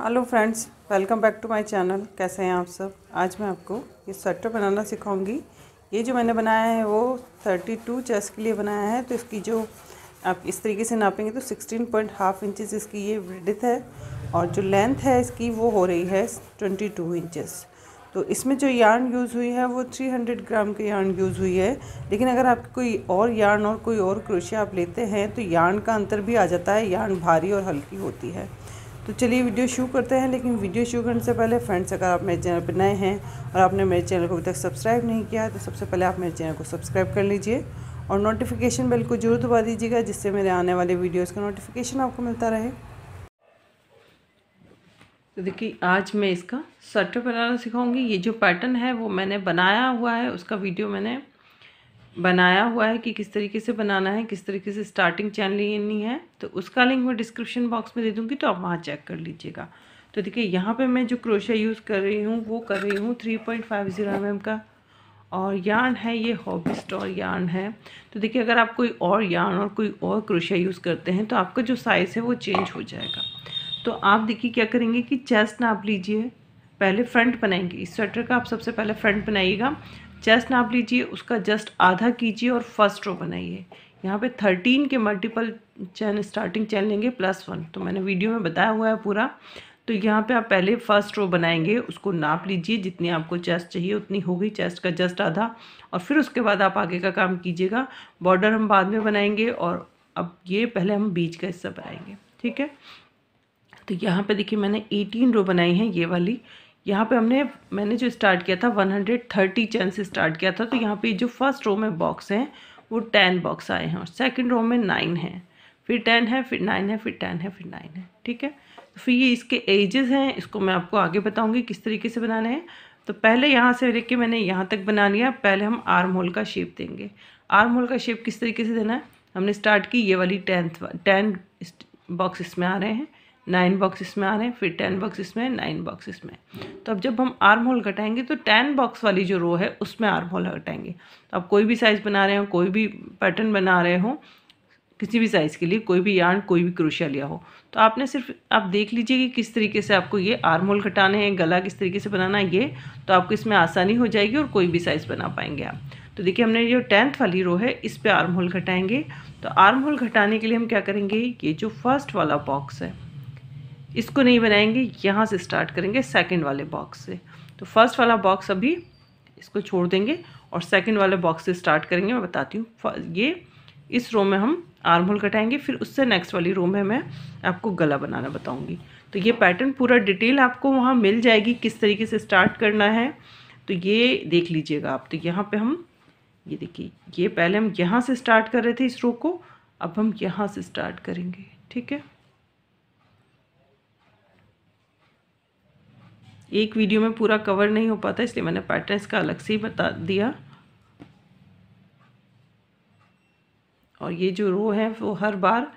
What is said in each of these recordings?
hello friends welcome back to my channel कैसे हैं आप सब आज मैं आपको ये स्वेटर बनाना सिखाऊंगी ये जो मैंने बनाया है वो 32 चेस्ट के लिए बनाया है तो इसकी जो आप इस तरीके से नापेंगे तो सिक्सटीन पॉइंट हाफ इंचज़ इसकी ये विडिथ है और जो लेंथ है इसकी वो हो रही है 22 टू तो इसमें जो यार्न यूज़ हुई है वो 300 ग्राम की यार्न यूज़ हुई है लेकिन अगर आप कोई और यार्न और कोई और क्रोशिया आप लेते हैं तो यार्न का अंतर भी आ जाता है यार्न भारी और हल्की होती है तो चलिए वीडियो शुरू करते हैं लेकिन वीडियो शुरू करने से पहले फ्रेंड्स अगर आप मेरे चैनल पर नए हैं और आपने मेरे चैनल को अभी तक सब्सक्राइब नहीं किया तो सबसे पहले आप मेरे चैनल को सब्सक्राइब कर लीजिए और नोटिफिकेशन बेल को जरूर दबा दीजिएगा जिससे मेरे आने वाले वीडियोज़ का नोटिफिकेशन आपको मिलता रहे तो देखिए आज मैं इसका स्वेटर बनाना सिखाऊंगी ये जो पैटर्न है वो मैंने बनाया हुआ है उसका वीडियो मैंने बनाया हुआ है कि किस तरीके से बनाना है किस तरीके से स्टार्टिंग चैन लेनी है तो उसका लिंक मैं डिस्क्रिप्शन बॉक्स में दे दूँगी तो आप वहाँ चेक कर लीजिएगा तो देखिए यहाँ पे मैं जो क्रोशा यूज़ कर रही हूँ वो कर रही हूँ three point five zero M M का और यार्न है ये हॉबी स्टोर यार्न है तो देखिए अगर आप कोई और यार्न और कोई और क्रोशा यूज़ करते हैं तो आपका जो साइज़ है वो चेंज हो जाएगा तो आप देखिए क्या करेंगे कि चेस्ट नाप लीजिए पहले फ्रंट बनाएंगे इस स्वेटर का आप सबसे पहले फ्रंट बनाइएगा चेस्ट नाप लीजिए उसका जस्ट आधा कीजिए और फर्स्ट रो बनाइए यहाँ पे थर्टीन के मल्टीपल चैन स्टार्टिंग चैन लेंगे प्लस वन तो मैंने वीडियो में बताया हुआ है पूरा तो यहाँ पे आप पहले फर्स्ट रो बनाएंगे उसको नाप लीजिए जितनी आपको चेस्ट चाहिए उतनी हो गई चेस्ट का जस्ट आधा और फिर उसके बाद आप आगे का काम कीजिएगा बॉर्डर हम बाद में बनाएंगे और अब ये पहले हम बीच का हिस्सा बनाएंगे ठीक है तो यहाँ पे देखिए मैंने 18 रो बनाई है ये वाली यहाँ पे हमने मैंने जो स्टार्ट किया था 130 चैन से स्टार्ट किया था तो यहाँ पे जो फर्स्ट रो में बॉक्स हैं वो टेन बॉक्स आए हैं और सेकेंड रो में नाइन है फिर टेन है फिर नाइन है फिर टेन है फिर नाइन है ठीक है तो फिर ये इसके एजेस हैं इसको मैं आपको आगे बताऊँगी किस तरीके से बनाने हैं तो पहले यहाँ से लेके मैंने यहाँ तक बना लिया पहले हम आर्म होल का शेप देंगे आर्म होल का शेप किस तरीके से देना है हमने स्टार्ट की ये वाली टेंथ टेन बॉक्स इसमें आ रहे हैं नाइन बॉक्सेस में आ रहे हैं फिर टेन बॉक्सेस में नाइन बॉक्सेस में तो अब जब हम आर्म होल घटाएंगे तो टेन बॉक्स वाली जो रो है उसमें आर्म होल घटाएंगे तो आप कोई भी साइज़ बना रहे हो कोई भी पैटर्न बना रहे हो किसी भी साइज़ के लिए कोई भी यार्न कोई भी क्रोशिया लिया हो तो आपने सिर्फ आप देख लीजिए कि किस तरीके से आपको ये आर्म होल घटाने हैं गला किस तरीके से बनाना है ये तो आपको इसमें आसानी हो जाएगी और कोई भी साइज़ बना पाएंगे आप तो देखिए हमने जो टेंथ वाली रो है इस पर आर्म होल घटाएंगे तो आर्म होल घटाने के लिए हम क्या करेंगे ये जो फर्स्ट वाला बॉक्स है इसको नहीं बनाएंगे यहाँ से स्टार्ट करेंगे सेकेंड वाले बॉक्स से तो फर्स्ट वाला बॉक्स अभी इसको छोड़ देंगे और सेकेंड वाले बॉक्स से स्टार्ट करेंगे मैं बताती हूँ ये इस रो में हम आर्म होल कटाएंगे फिर उससे नेक्स्ट वाली रो में मैं आपको गला बनाना बताऊँगी तो ये पैटर्न पूरा डिटेल आपको वहाँ मिल जाएगी किस तरीके से स्टार्ट करना है तो ये देख लीजिएगा आप तो यहाँ पे हम ये देखिए ये पहले हम यहाँ से स्टार्ट कर रहे थे इस रो को अब हम यहाँ से स्टार्ट करेंगे ठीक है एक वीडियो में पूरा कवर नहीं हो पाता इसलिए मैंने पैटर्न का अलग से ही बता दिया और ये जो रो है वो हर बार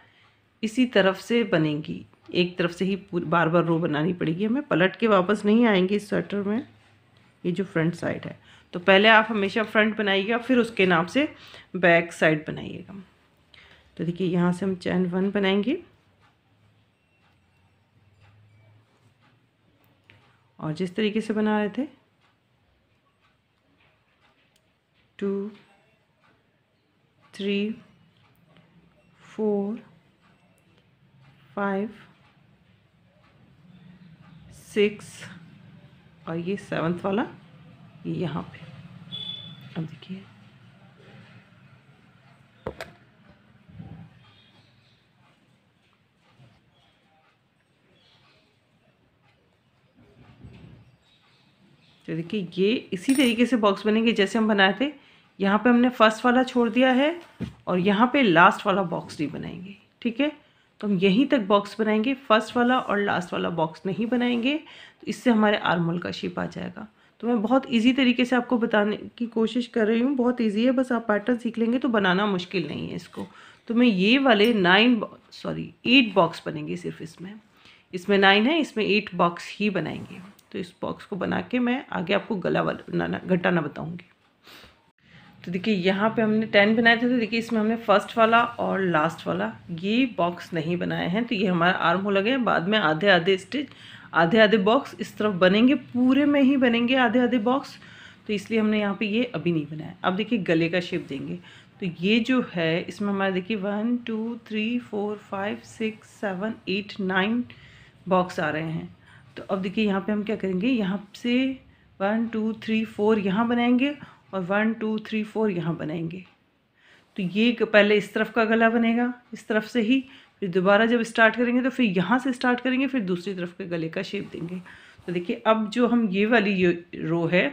इसी तरफ से बनेगी एक तरफ से ही बार बार रो बनानी पड़ेगी हमें पलट के वापस नहीं आएंगे इस स्वेटर में ये जो फ्रंट साइड है तो पहले आप हमेशा फ्रंट बनाइएगा फिर उसके नाम से बैक साइड बनाइएगा तो देखिए यहाँ से हम चैन वन बनाएंगे और जिस तरीके से बना रहे थे two three four five six और ये सेवन्थ वाला ये यहाँ पे अब देखिए तो देखिए ये इसी तरीके से बॉक्स बनेंगे जैसे हम बनाए थे यहाँ पे हमने फर्स्ट वाला छोड़ दिया है और यहाँ पे लास्ट वाला बॉक्स नहीं बनाएंगे ठीक है तो हम यहीं तक बॉक्स बनाएंगे फर्स्ट वाला और लास्ट वाला बॉक्स नहीं बनाएंगे तो इससे हमारे आर्मोल का शेप आ जाएगा तो मैं बहुत इजी तरीके से आपको बताने की कोशिश कर रही हूँ बहुत इजी है बस आप पैटर्न सीख लेंगे तो बनाना मुश्किल नहीं है इसको तो मैं ये वाले नाइन सॉरी एट बॉक्स बनेंगे सिर्फ इसमें इसमें नाइन है इसमें एट बॉक्स ही बनाएंगे तो इस बॉक्स को बना के मैं आगे आपको गला बनाना घटाना बताऊँगी तो देखिए यहाँ पे हमने टेन बनाए थे तो देखिए इसमें हमने फर्स्ट वाला और लास्ट वाला ये बॉक्स नहीं बनाए हैं तो ये हमारा आर्म हो लगे बाद में आधे आधे स्टिच आधे आधे बॉक्स इस तरफ बनेंगे पूरे में ही बनेंगे आधे आधे बॉक्स तो इसलिए हमने यहाँ पे ये अभी नहीं बनाया अब देखिए गले का शेप देंगे तो ये जो है इसमें हमारा देखिए one two three four five six seven eight nine box आ रहे हैं तो अब देखिए यहाँ पे हम क्या करेंगे यहाँ से वन टू थ्री फोर यहाँ बनाएंगे और वन टू थ्री फोर यहाँ बनाएंगे तो ये पहले इस तरफ का गला बनेगा इस तरफ से ही फिर दोबारा जब स्टार्ट करेंगे तो फिर यहाँ से स्टार्ट करेंगे फिर दूसरी तरफ के गले का शेप देंगे तो देखिए अब जो हम ये वाली ये रो है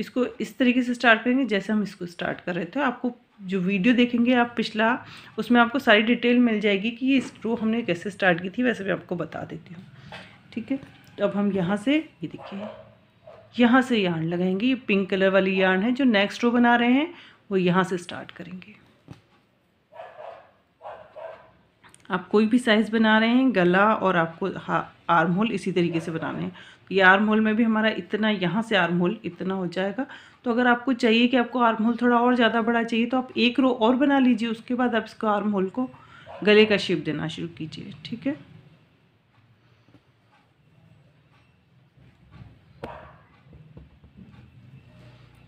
इसको इस तरीके से स्टार्ट करेंगे जैसे हम इसको स्टार्ट कर रहे थे आपको जो वीडियो देखेंगे आप पिछला उसमें आपको सारी डिटेल मिल जाएगी कि ये इस रो हमने कैसे स्टार्ट की थी वैसे मैं आपको बता देती हूँ ठीक है तो अब हम यहाँ से ये देखिए यहाँ से यार्न लगाएंगे ये पिंक कलर वाली यार्न है जो नेक्स्ट रो बना रहे हैं वो यहाँ से स्टार्ट करेंगे आप कोई भी साइज़ बना रहे हैं गला और आपको हा आर्म होल इसी तरीके से बनाने हैं तो ये आर्म होल में भी हमारा इतना यहाँ से आर्म होल इतना हो जाएगा तो अगर आपको चाहिए कि आपको आर्म होल थोड़ा और ज़्यादा बड़ा चाहिए तो आप एक रो और बना लीजिए उसके बाद आप इसको आर्म होल को गले का शेप देना शुरू कीजिए ठीक है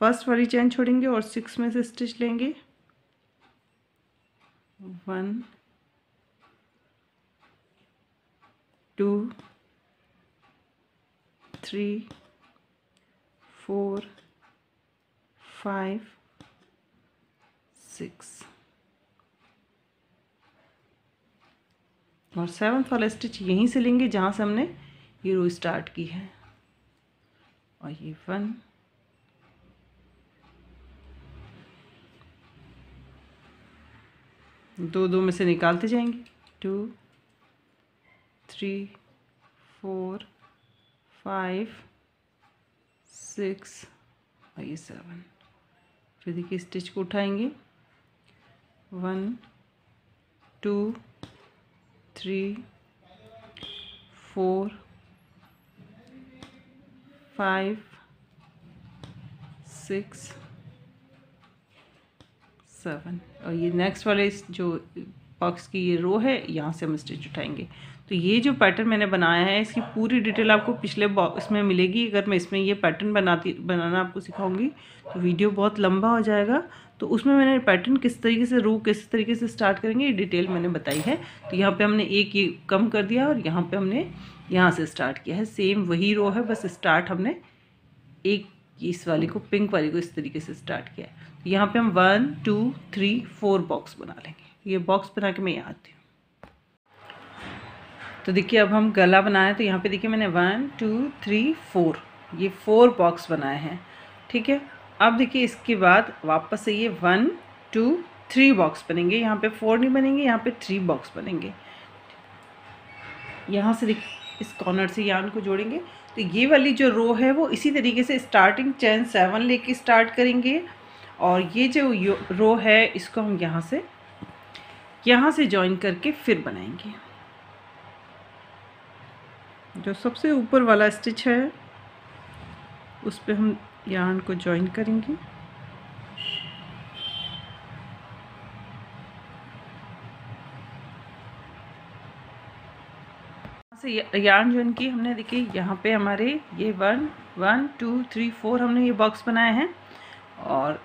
फर्स्ट वाली चैन छोड़ेंगे और सिक्स में से स्टिच लेंगे one two three four five six और सेवन्थ वाला स्टिच यहीं से लेंगे जहाँ से हमने ये रो स्टार्ट की है और ये वन दो दो में से निकालते जाएंगे two three four five six और ये सेवन फिर देखिए स्टिच को उठाएंगे one two three four five six seven और ये नेक्स्ट वाले जो बॉक्स की ये रो है यहाँ से हम स्टिच उठाएंगे तो ये जो पैटर्न मैंने बनाया है इसकी पूरी डिटेल आपको पिछले बॉक्स में मिलेगी अगर मैं इसमें ये पैटर्न बनाती बनाना आपको सिखाऊंगी तो वीडियो बहुत लंबा हो जाएगा तो उसमें मैंने पैटर्न किस तरीके से रू किस तरीके से स्टार्ट करेंगे ये डिटेल मैंने बताई है तो यहाँ पे हमने एक ये कम कर दिया और यहाँ पर हमने यहाँ से स्टार्ट किया है सेम वही रो है बस स्टार्ट हमने एक इस वाली को पिंक वाली को इस तरीके से स्टार्ट किया है यहाँ पे हम one two three four box बना लेंगे ये बॉक्स बना के मैं यहाँ आती हूँ तो देखिए अब हम गला बनाए तो यहाँ पे देखिए मैंने वन टू थ्री फोर ये फोर बॉक्स बनाए हैं ठीक है अब देखिए इसके बाद वापस से ये वन टू थ्री बॉक्स बनेंगे यहाँ पे फोर नहीं बनेंगे यहाँ पे थ्री बॉक्स बनेंगे यहाँ से देखिए इस कॉर्नर से यहाँ को जोड़ेंगे तो ये वाली जो रो है वो इसी तरीके से स्टार्टिंग चैन सेवन लेके स्टार्ट करेंगे और ये जो रो है इसको हम यहाँ से यहाँ से ज्वाइन करके फिर बनाएंगे जो सबसे ऊपर वाला स्टिच है उस पर हम यार्न को ज्वाइन करेंगे से यार्न ज्वाइन की हमने देखिए यहाँ पे हमारे ये one one two three four हमने ये बॉक्स बनाए हैं और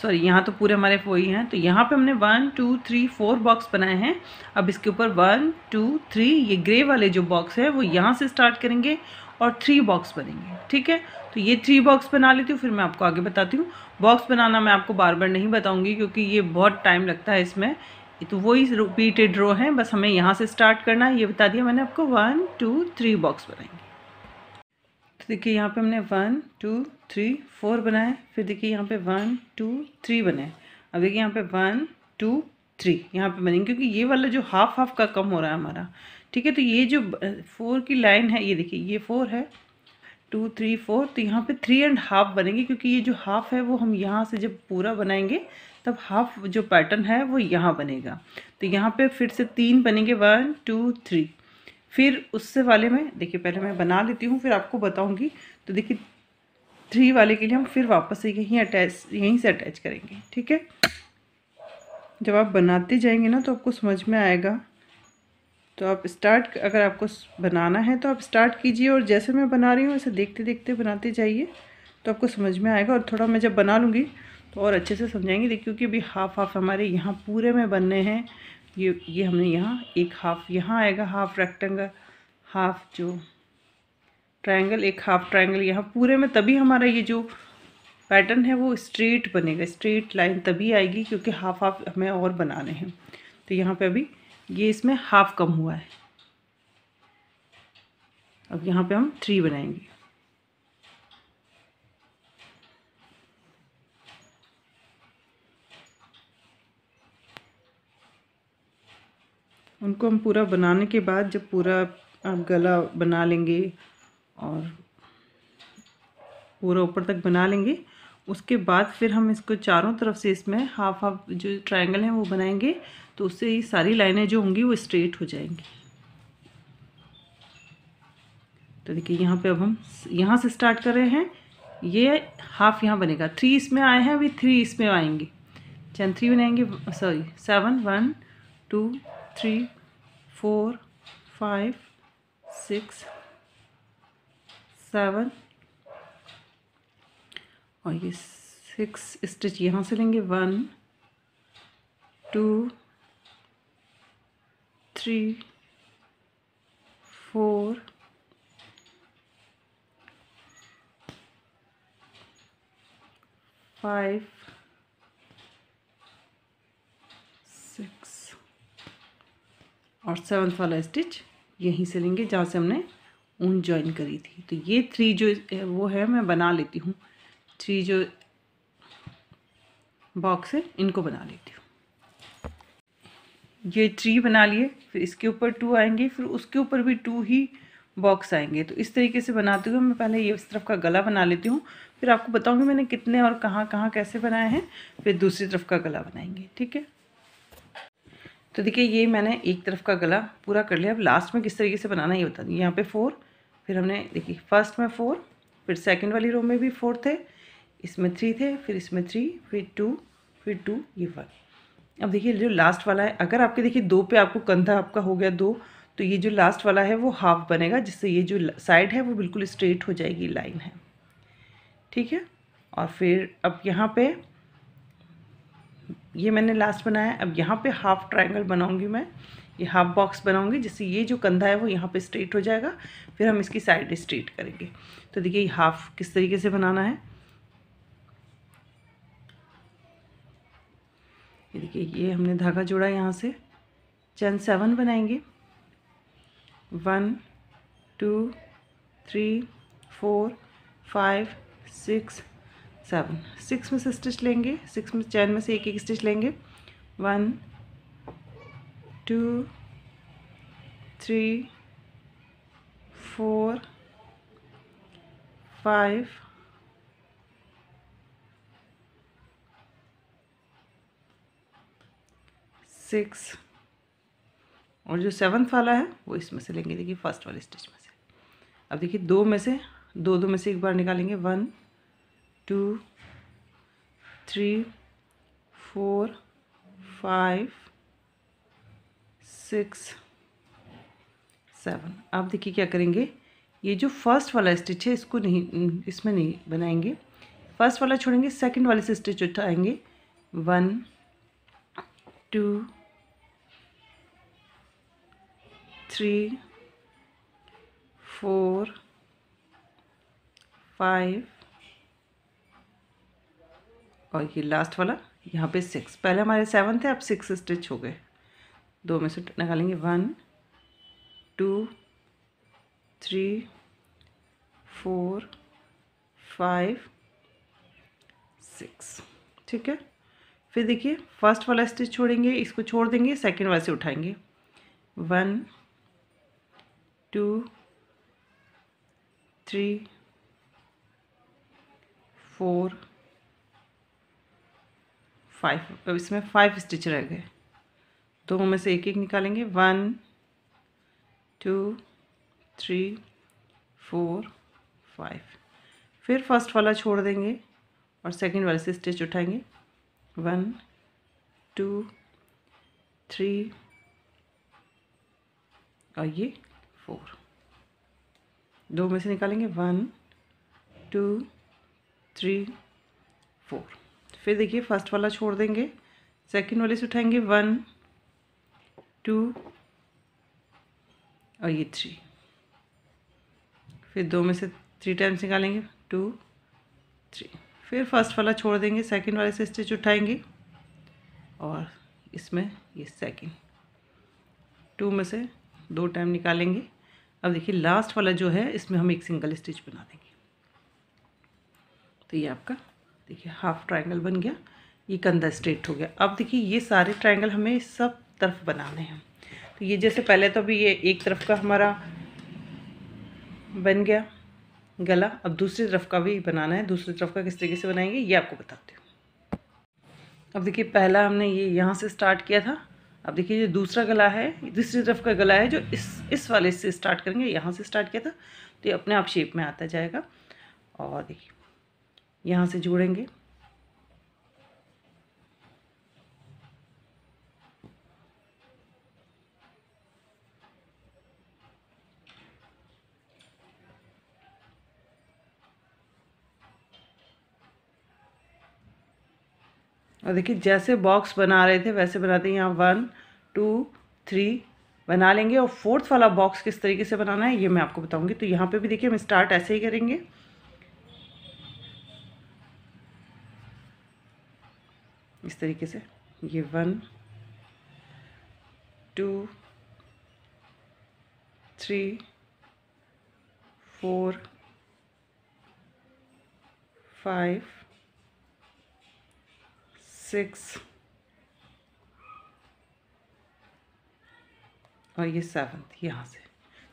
सॉरी यहाँ तो पूरे हमारे वो ही हैं तो यहाँ पे हमने one two three four box बनाए हैं अब इसके ऊपर वन टू थ्री ये ग्रे वाले जो बॉक्स है वो यहाँ से स्टार्ट करेंगे और थ्री बॉक्स बनेंगे ठीक है तो ये थ्री बॉक्स बना लेती हूँ फिर मैं आपको आगे बताती हूँ बॉक्स बनाना मैं आपको बार बार नहीं बताऊँगी क्योंकि ये बहुत टाइम लगता है इसमें तो वही रिपीटेड रो हैं बस हमें यहाँ से स्टार्ट करना है ये बता दिया मैंने आपको वन टू थ्री बॉक्स बनाएंगे तो देखिए यहाँ पे हमने वन टू थ्री फोर बनाए फिर देखिए यहाँ पे वन टू थ्री बनाए अब देखिए यहाँ पे वन टू थ्री यहाँ पे बनेंगे क्योंकि ये वाला जो हाफ हाफ का कम हो रहा है हमारा ठीक है तो ये जो फोर की लाइन है ये देखिए ये फोर है टू थ्री फोर तो यहाँ पे थ्री एंड हाफ बनेंगे क्योंकि ये जो हाफ है वो हम यहाँ से जब पूरा बनाएंगे तब हाफ जो पैटर्न है वो यहाँ बनेगा तो यहाँ पे फिर से तीन बनेंगे वन टू थ्री फिर उससे वाले में देखिए पहले मैं बना लेती हूँ फिर आपको बताऊँगी तो देखिए थ्री वाले के लिए हम फिर वापस यहीं अटैच यहीं से अटैच करेंगे ठीक है जब आप बनाते जाएंगे ना तो आपको समझ में आएगा तो आप स्टार्ट अगर आपको बनाना है तो आप स्टार्ट कीजिए और जैसे मैं बना रही हूँ ऐसे देखते देखते बनाते जाइए तो आपको समझ में आएगा और थोड़ा मैं जब बना लूँगी तो और अच्छे से समझाएंगे देखिए क्योंकि अभी हाफ हाफ हमारे यहाँ पूरे में बनने हैं ये ये हमने यहाँ एक हाफ यहाँ आएगा हाफ रेक्टेंगल हाफ जो ट्रायंगल एक हाफ ट्रायंगल यहाँ पूरे में तभी हमारा ये जो पैटर्न है वो स्ट्रेट बनेगा स्ट्रेट लाइन तभी आएगी क्योंकि हाफ हाफ हमें और बनाने हैं तो यहाँ पे अभी ये इसमें हाफ कम हुआ है अब यहाँ पे हम थ्री बनाएंगे उनको हम पूरा बनाने के बाद जब पूरा आप गला बना लेंगे और पूरा ऊपर तक बना लेंगे उसके बाद फिर हम इसको चारों तरफ से इसमें हाफ हाफ जो ट्रायंगल है वो बनाएंगे तो उससे ये सारी लाइनें जो होंगी वो स्ट्रेट हो जाएंगी तो देखिए यहाँ पे अब हम यहाँ से स्टार्ट कर रहे हैं ये हाफ यहाँ बनेगा थ्री इसमें आए हैं अभी थ्री इसमें आएंगे चैन थ्री बनाएंगे sorry seven one two three four five six seven और ये सिक्स स्टिच यहाँ से लेंगे one two three four five और सेवन्थ वाला स्टिच यहीं से लेंगे जहाँ से हमने ऊन ज्वाइन करी थी तो ये थ्री जो वो है मैं बना लेती हूँ थ्री जो बॉक्स है इनको बना लेती हूँ ये थ्री बना लिए फिर इसके ऊपर टू आएंगे फिर उसके ऊपर भी टू ही बॉक्स आएंगे तो इस तरीके से बनाते हुए मैं पहले ये इस तरफ का गला बना लेती हूँ फिर आपको बताऊँगी मैंने कितने और कहाँ कहाँ कैसे बनाए हैं फिर दूसरी तरफ का गला बनाएंगे ठीक है तो देखिए ये मैंने एक तरफ का गला पूरा कर लिया अब लास्ट में किस तरीके से बनाना ये बता दी यहाँ पे फोर फिर हमने देखिए फर्स्ट में फोर फिर सेकंड वाली रो में भी फोर थे इसमें थ्री थे फिर इसमें थ्री फिर टू फिर टू ये वन अब देखिए जो लास्ट वाला है अगर आपके देखिए दो पे आपको कंधा आपका हो गया दो तो ये जो लास्ट वाला है वो हाफ बनेगा जिससे ये जो साइड है वो बिल्कुल स्ट्रेट हो जाएगी लाइन है ठीक है और फिर अब यहाँ पर ये मैंने लास्ट बनाया अब यहाँ पे हाफ़ ट्रायंगल बनाऊंगी मैं ये हाफ बॉक्स बनाऊंगी जिससे ये जो कंधा है वो यहाँ पे स्ट्रेट हो जाएगा फिर हम इसकी साइड स्ट्रेट करेंगे तो देखिए ये हाफ किस तरीके से बनाना है ये देखिए ये हमने धागा जोड़ा यहाँ से चैन सेवन बनाएंगे one two three four five six seven six में से स्टिच लेंगे सिक्स में चैन में से एक एक स्टिच लेंगे one two three four five six और जो सेवन्थ वाला है वो इसमें से लेंगे देखिए फर्स्ट वाले स्टिच में से अब देखिए दो में से दो दो में से एक बार निकालेंगे one two three four five six seven आप देखिए क्या करेंगे ये जो फर्स्ट वाला स्टिच है इसको नहीं इसमें नहीं बनाएंगे फर्स्ट वाला छोड़ेंगे सेकंड वाले से स्टिच उठाएंगे one two three four five और ये लास्ट वाला यहाँ पे सिक्स पहले हमारे सेवन थे अब सिक्स स्टिच हो गए दो में से निकालेंगे one two three four five six ठीक है फिर देखिए फर्स्ट वाला स्टिच छोड़ेंगे इसको छोड़ देंगे सेकेंड वाले से उठाएंगे one two three four five इसमें फाइव स्टिच रह गए दो में से एक एक निकालेंगे one two three four five फिर फर्स्ट वाला छोड़ देंगे और सेकंड वाले से स्टिच उठाएंगे वन टू थ्री और ये फोर दो में से निकालेंगे वन टू थ्री फोर फिर देखिए फर्स्ट वाला छोड़ देंगे सेकंड वाले से उठाएंगे वन टू और ये थ्री फिर दो में से थ्री टाइम्स निकालेंगे टू थ्री फिर फर्स्ट वाला छोड़ देंगे सेकंड वाले से स्टिच उठाएंगे और इसमें ये सेकंड टू में से दो टाइम निकालेंगे अब देखिए लास्ट वाला जो है इसमें हम एक सिंगल स्टिच बना देंगे तो ये आपका देखिए हाफ ट्रायंगल बन गया ये कंधा स्ट्रेट हो गया अब देखिए ये सारे ट्रायंगल हमें सब तरफ बनाने हैं तो ये जैसे पहले तो अभी ये एक तरफ का हमारा बन गया गला अब दूसरी तरफ का भी बनाना है दूसरी तरफ का किस तरीके से बनाएंगे ये आपको बताती हूँ अब देखिए पहला हमने ये यहाँ से स्टार्ट किया था अब देखिए ये दूसरा गला है दूसरी तरफ का गला है जो इस इस वाले से स्टार्ट करेंगे यहाँ से स्टार्ट किया था तो ये अपने आप शेप में आता जाएगा और देखिए यहाँ से जोड़ेंगे और देखिए जैसे बॉक्स बना रहे थे वैसे बनाते हैं यहाँ वन टू थ्री बना लेंगे और फोर्थ वाला बॉक्स किस तरीके से बनाना है ये मैं आपको बताऊंगी तो यहाँ पे भी देखिए हम स्टार्ट ऐसे ही करेंगे इस तरीके से ये one two three four five six और ये सेवन्थ यहाँ से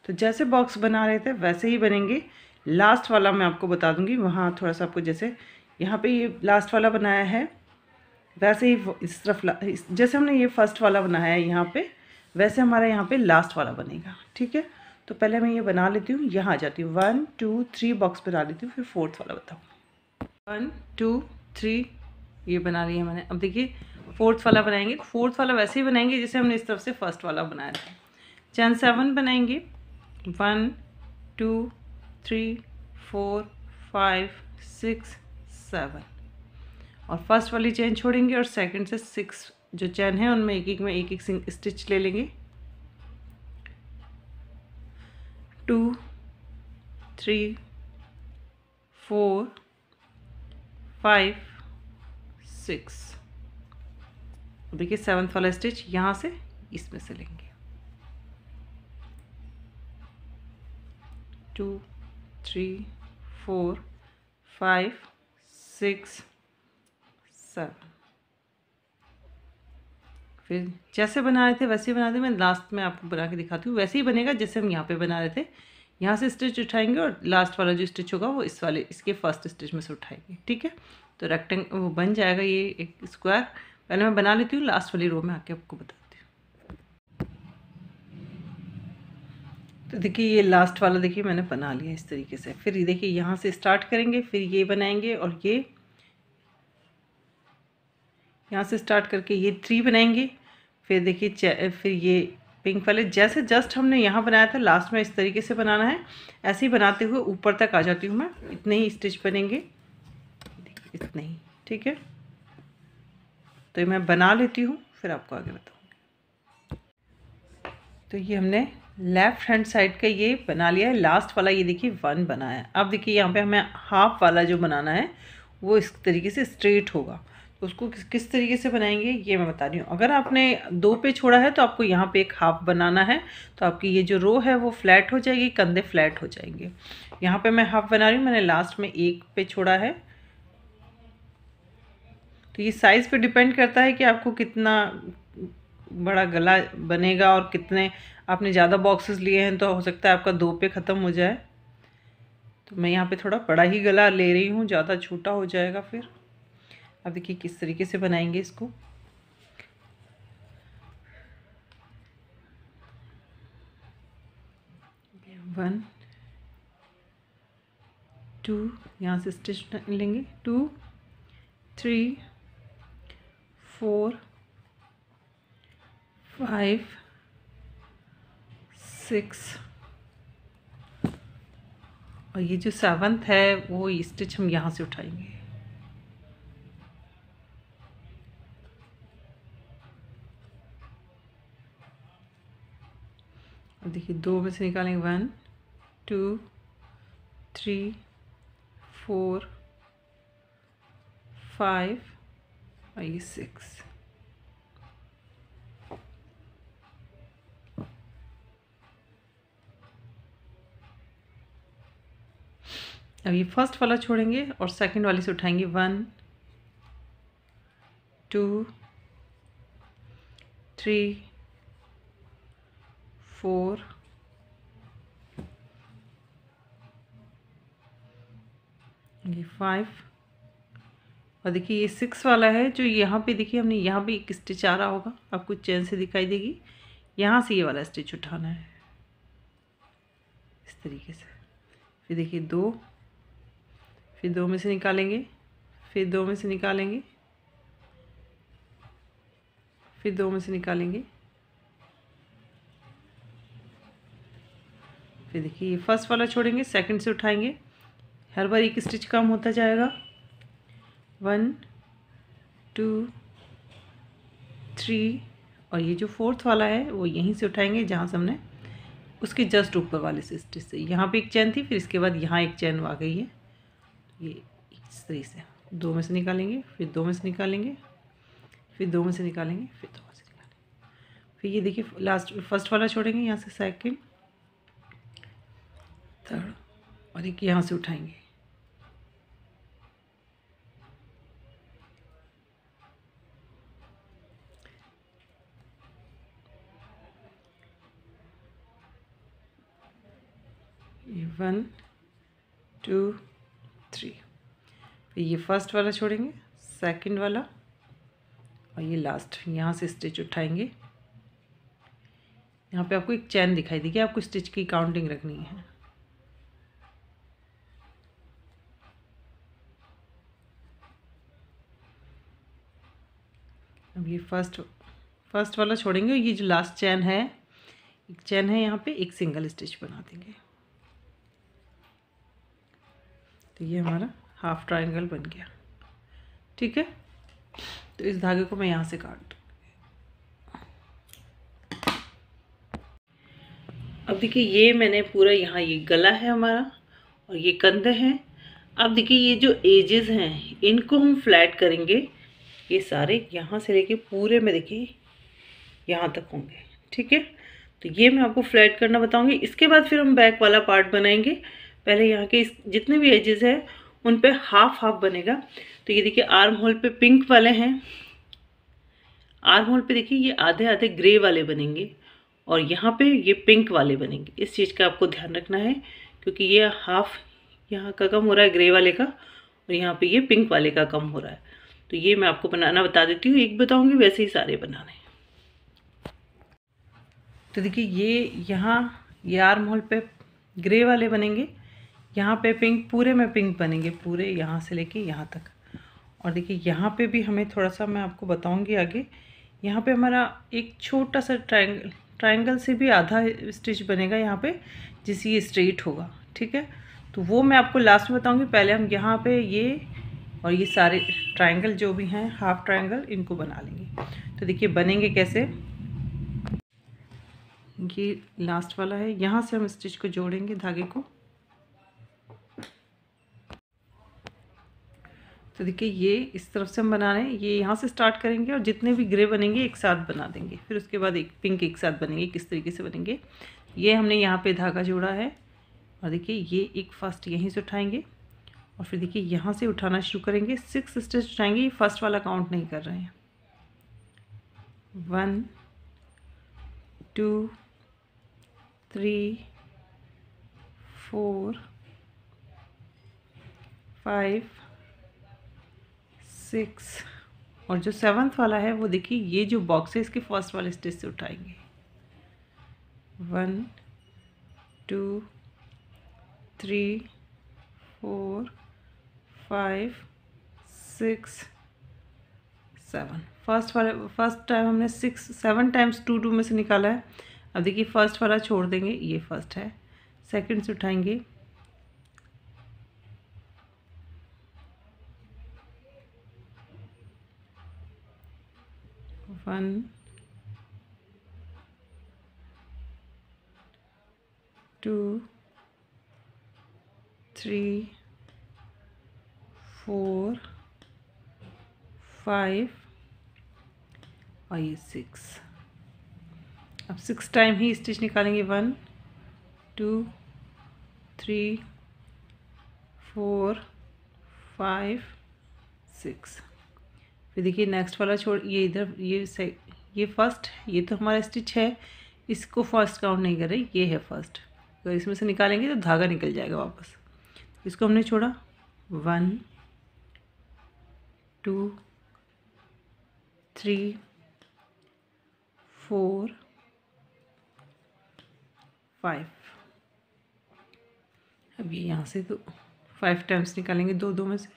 तो जैसे बॉक्स बना रहे थे वैसे ही बनेंगे लास्ट वाला मैं आपको बता दूंगी वहाँ थोड़ा सा आपको जैसे यहाँ पे ये लास्ट वाला बनाया है वैसे ही इस तरफ जैसे हमने ये फर्स्ट वाला बनाया है यहाँ पे वैसे हमारा यहाँ पे लास्ट वाला बनेगा ठीक है तो पहले मैं ये बना लेती हूँ यहाँ आ जाती हूँ वन टू थ्री बॉक्स बना लेती हूँ फिर फोर्थ वाला बताऊँ वन टू थ्री ये बना लिया मैंने अब देखिए फोर्थ वाला बनाएंगे फोर्थ वाला वैसे ही बनाएंगे जैसे हमने इस तरफ से फर्स्ट वाला बनाया था चैन सेवन बनाएंगे one two three four five six seven और फर्स्ट वाली चेन छोड़ेंगे और सेकंड से सिक्स जो चैन है उनमें एक एक में एक एक स्टिच ले लेंगे two three four five six देखिए सेवन्थ वाला स्टिच यहाँ से इसमें से लेंगे two three four five six sir फिर जैसे बना रहे थे वैसे ही बनाते मैं लास्ट में आपको बना के दिखाती हूँ वैसे ही बनेगा जैसे हम यहाँ पे बना रहे थे यहाँ से स्टिच उठाएंगे और लास्ट वाला जो स्टिच होगा वो इस वाले इसके फर्स्ट स्टिच में से उठाएंगे ठीक है तो रेक्टेंग वो बन जाएगा ये एक स्क्वायर पहले मैं बना लेती हूँ लास्ट वाली रो में आके आपको बताती हूँ तो देखिए ये लास्ट वाला देखिए मैंने बना लिया इस तरीके से फिर देखिए यहाँ से स्टार्ट करेंगे फिर ये बनाएंगे और ये यहाँ से स्टार्ट करके ये थ्री बनाएंगे फिर देखिए फिर ये पिंक वाले जैसे जस्ट हमने यहाँ बनाया था लास्ट में इस तरीके से बनाना है ऐसे ही बनाते हुए ऊपर तक आ जाती हूँ मैं इतने ही स्टिच बनेंगे इतने ही ठीक है तो ये मैं बना लेती हूँ फिर आपको आगे बताऊँगी तो ये हमने लेफ़्ट हैंड साइड का ये बना लिया है लास्ट वाला ये देखिए वन बनाया अब देखिए यहाँ पे हमें हाफ वाला जो बनाना है वो इस तरीके से स्ट्रेट होगा उसको किस किस तरीके से बनाएंगे ये मैं बता रही हूँ अगर आपने दो पे छोड़ा है तो आपको यहाँ पे एक हाफ बनाना है तो आपकी ये जो रो है वो फ्लैट हो जाएगी कंधे फ्लैट हो जाएंगे यहाँ पे मैं हाफ बना रही हूँ मैंने लास्ट में एक पे छोड़ा है तो ये साइज़ पे डिपेंड करता है कि आपको कितना बड़ा गला बनेगा और कितने आपने ज़्यादा बॉक्सेस लिए हैं तो हो सकता है आपका दो पे ख़त्म हो जाए तो मैं यहाँ पे थोड़ा बड़ा ही गला ले रही हूँ ज़्यादा छोटा हो जाएगा फिर अब देखिए किस तरीके से बनाएंगे इसको वन टू यहाँ से स्टिच लेंगे two three four five six और ये जो सेवन्थ है वो स्टिच हम यहाँ से उठाएंगे अब देखिए दो में से निकालेंगे one two three four five और ये सिक्स अब ये फर्स्ट वाला छोड़ेंगे और सेकंड वाले से उठाएंगे वन टू थ्री फोर ये फाइव और देखिए ये सिक्स वाला है जो यहाँ पे देखिए हमने यहाँ पे एक स्टिच आ रहा होगा आपको चैन से दिखाई देगी यहाँ से ये वाला स्टिच उठाना है इस तरीके से फिर देखिए दो फिर दो में से निकालेंगे फिर दो में से निकालेंगे फिर दो में से निकालेंगे फिर देखिए फर्स्ट वाला छोड़ेंगे सेकंड से उठाएंगे हर बार एक स्टिच कम होता जाएगा वन टू थ्री और ये जो फोर्थ वाला है वो यहीं से उठाएंगे जहाँ से हमने उसके जस्ट ऊपर वाले से स्टिच से यहाँ पे एक चैन थी फिर इसके बाद यहाँ एक चैन आ गई है ये इस तरीके से दो में से निकालेंगे फिर दो में से निकालेंगे फिर दो में से निकालेंगे फिर दो में से निकालेंगे फिर ये देखिए लास्ट फर्स्ट वाला छोड़ेंगे यहाँ से सेकेंड थर्ड और एक यहाँ से उठाएंगे वन टू थ्री ये फर्स्ट वाला छोड़ेंगे सेकंड वाला और ये लास्ट यहाँ से स्टिच उठाएंगे यहाँ पे आपको एक चैन दिखाई देगी आपको स्टिच की काउंटिंग रखनी है अब ये फर्स्ट फर्स्ट वाला छोड़ेंगे ये जो लास्ट चैन है एक चैन है यहाँ पे एक सिंगल स्टिच बना देंगे तो ये हमारा हाफ ट्रायंगल बन गया ठीक है तो इस धागे को मैं यहाँ से काट अब देखिए ये मैंने पूरा यहाँ ये गला है हमारा और ये कंधे हैं अब देखिए ये जो एजेस हैं इनको हम फ्लैट करेंगे ये सारे यहाँ से लेके पूरे में देखिए यहाँ तक होंगे ठीक है तो ये मैं आपको फ्लैट करना बताऊँगी इसके बाद फिर हम बैक वाला पार्ट बनाएंगे पहले यहाँ के जितने भी एजेस हैं उन पर हाफ हाफ बनेगा तो ये देखिए आर्म होल पे पिंक वाले हैं आर्म होल पर देखिए ये आधे आधे ग्रे वाले बनेंगे और यहाँ पे ये पिंक वाले बनेंगे इस चीज़ का आपको ध्यान रखना है क्योंकि ये हाफ यहाँ का कम हो रहा है ग्रे वाले का और यहाँ पे ये पिंक वाले का कम हो रहा है तो ये मैं आपको बनाना बता देती हूँ एक बताऊँगी वैसे ही सारे बनाने तो देखिए ये यहाँ ये आर्म होल पे ग्रे वाले बनेंगे यहाँ पे पिंक पूरे में पिंक बनेंगे पूरे यहाँ से लेके यहाँ तक और देखिए यहाँ पे भी हमें थोड़ा सा मैं आपको बताऊँगी आगे यहाँ पे हमारा एक छोटा सा ट्राइंगल ट्राइंगल से भी आधा स्टिच बनेगा यहाँ पे जिससे ये स्ट्रेट होगा ठीक है तो वो मैं आपको लास्ट में बताऊँगी पहले हम यहाँ पे ये और ये सारे ट्रायंगल जो भी हैं हाफ ट्रायंगल इनको बना लेंगे तो देखिए बनेंगे कैसे ये लास्ट वाला है यहाँ से हम स्टिच को जोड़ेंगे धागे को तो देखिए ये इस तरफ से हम बना रहे हैं ये यहाँ से स्टार्ट करेंगे और जितने भी ग्रे बनेंगे एक साथ बना देंगे फिर उसके बाद एक पिंक एक साथ बनेंगे किस तरीके से बनेंगे ये हमने यहाँ पे धागा जोड़ा है और देखिए ये एक फर्स्ट यहीं से उठाएंगे और फिर देखिए यहाँ से उठाना शुरू करेंगे सिक्स स्टिच उठाएंगे ये फर्स्ट वाला काउंट नहीं कर रहे हैं one two three four five six और जो सेवन्थ वाला है वो देखिए ये जो बॉक्स है इसके फर्स्ट वाले स्टिच से उठाएंगे one two three four five six seven first वाले फर्स्ट टाइम हमने six seven times two two में से निकाला है अब देखिए फर्स्ट वाला छोड़ देंगे ये फर्स्ट है सेकंड से उठाएंगे one two three four five और ये सिक्स अब सिक्स टाइम ही स्टिच निकालेंगे one two three four five six फिर देखिए नेक्स्ट वाला छोड़ ये इधर ये से ये फर्स्ट ये तो हमारा स्टिच है इसको फर्स्ट काउंट नहीं कर रही ये है फर्स्ट अगर इसमें से निकालेंगे तो धागा निकल जाएगा वापस इसको हमने छोड़ा one two three four five अभी यहाँ से तो फाइव टाइम्स निकालेंगे दो दो में से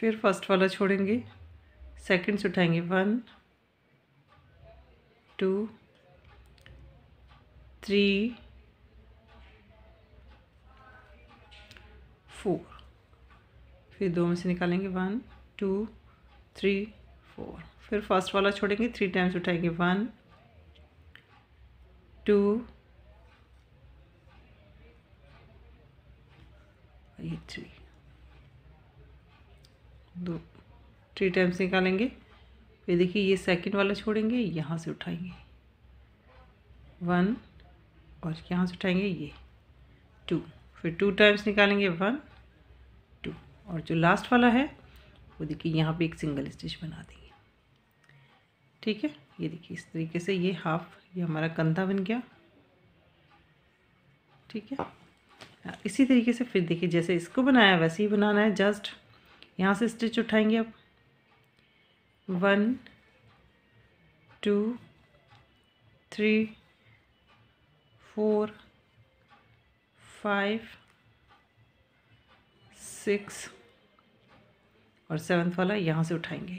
फिर फर्स्ट वाला छोड़ेंगे सेकंड से उठाएंगे वन टू थ्री फोर फिर दो में से निकालेंगे वन टू थ्री फोर फिर फर्स्ट वाला छोड़ेंगे थ्री टाइम्स उठाएंगे वन टू ये थ्री दो थ्री टाइम्स निकालेंगे फिर देखिए ये सेकंड वाला छोड़ेंगे यहाँ से उठाएंगे वन और यहाँ से उठाएंगे ये टू फिर टू टाइम्स निकालेंगे वन और जो लास्ट वाला है वो देखिए यहाँ पे एक सिंगल स्टिच बना देंगे ठीक है ये देखिए इस तरीके से ये हाफ ये हमारा कंधा बन गया ठीक है हाँ, इसी तरीके से फिर देखिए जैसे इसको बनाया वैसे ही बनाना है जस्ट यहाँ से स्टिच उठाएंगे अब one two three four five six और सेवन्थ वाला यहाँ से उठाएंगे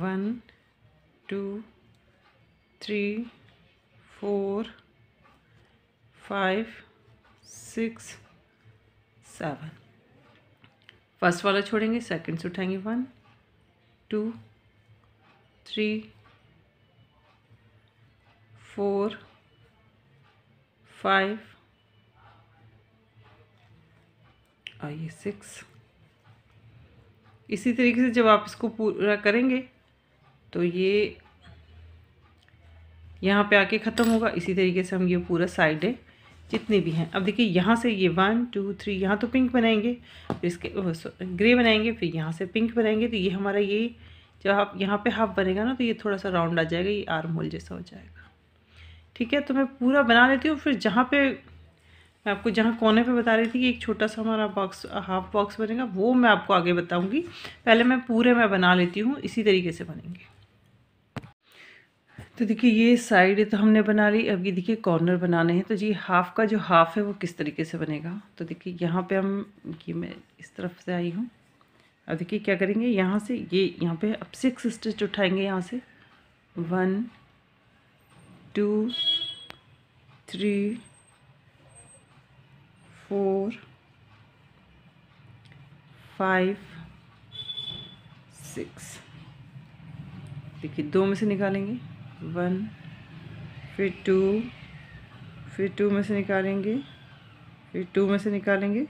one two three four five six seven first वाला छोड़ेंगे सेकंड से उठाएंगे one two three four five आइए सिक्स इसी तरीके से जब आप इसको पूरा करेंगे तो ये यहाँ पे आके ख़त्म होगा इसी तरीके से हम ये पूरा साइड है जितनी भी हैं अब देखिए यहाँ से ये वन टू थ्री यहाँ तो पिंक बनाएंगे फिर इसके ग्रे बनाएंगे फिर यहाँ से पिंक बनाएंगे तो ये हमारा ये जब आप यहाँ पे हाफ बनेगा ना तो ये थोड़ा सा राउंड आ जाएगा ये आर्म होल जैसा हो जाएगा ठीक है तो मैं पूरा बना लेती हूँ फिर जहाँ पे मैं आपको जहाँ कोने पे बता रही थी कि एक छोटा सा हमारा बॉक्स हाफ बॉक्स बनेगा वो मैं आपको आगे बताऊँगी पहले मैं पूरे मैं बना लेती हूँ इसी तरीके से बनेंगे तो देखिए ये साइड तो हमने बना ली अब ये देखिए कॉर्नर बनाने हैं तो जी हाफ़ का जो हाफ़ है वो किस तरीके से बनेगा तो देखिए यहाँ पे हम कि मैं इस तरफ से आई हूँ अब देखिए क्या करेंगे यहाँ से ये यहाँ पे अब सिक्स स्टिच उठाएंगे यहाँ से one two three four five six देखिए दो में से निकालेंगे वन फिर टू फिर टू में से निकालेंगे फिर टू में से निकालेंगे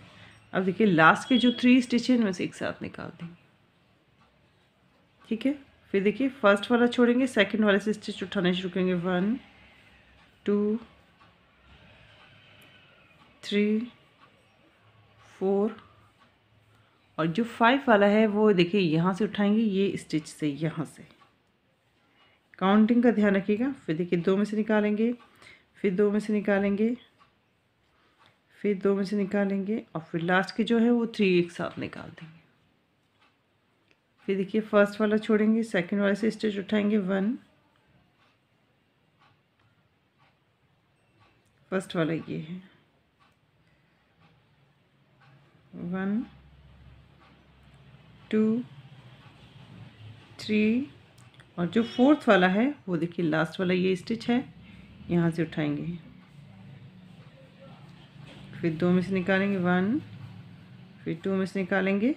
अब देखिए लास्ट के जो थ्री स्टिच हैं उनमें से एक साथ निकाल देंगे ठीक है फिर देखिए फर्स्ट वाला छोड़ेंगे सेकंड वाले से स्टिच उठाने शुरू करेंगे वन टू थ्री फोर और जो फाइव वाला है वो देखिए यहाँ से उठाएंगे ये स्टिच से यहाँ से काउंटिंग का ध्यान रखिएगा फिर देखिए दो में से निकालेंगे फिर दो में से निकालेंगे फिर दो में से निकालेंगे और फिर लास्ट के जो है वो थ्री एक साथ निकाल देंगे फिर देखिए फर्स्ट वाला छोड़ेंगे सेकंड वाले से स्टिच उठाएंगे वन फर्स्ट वाला ये है वन टू थ्री और जो फोर्थ वाला है वो देखिए लास्ट वाला ये स्टिच है यहाँ से उठाएंगे फिर दो में से निकालेंगे वन फिर टू में से निकालेंगे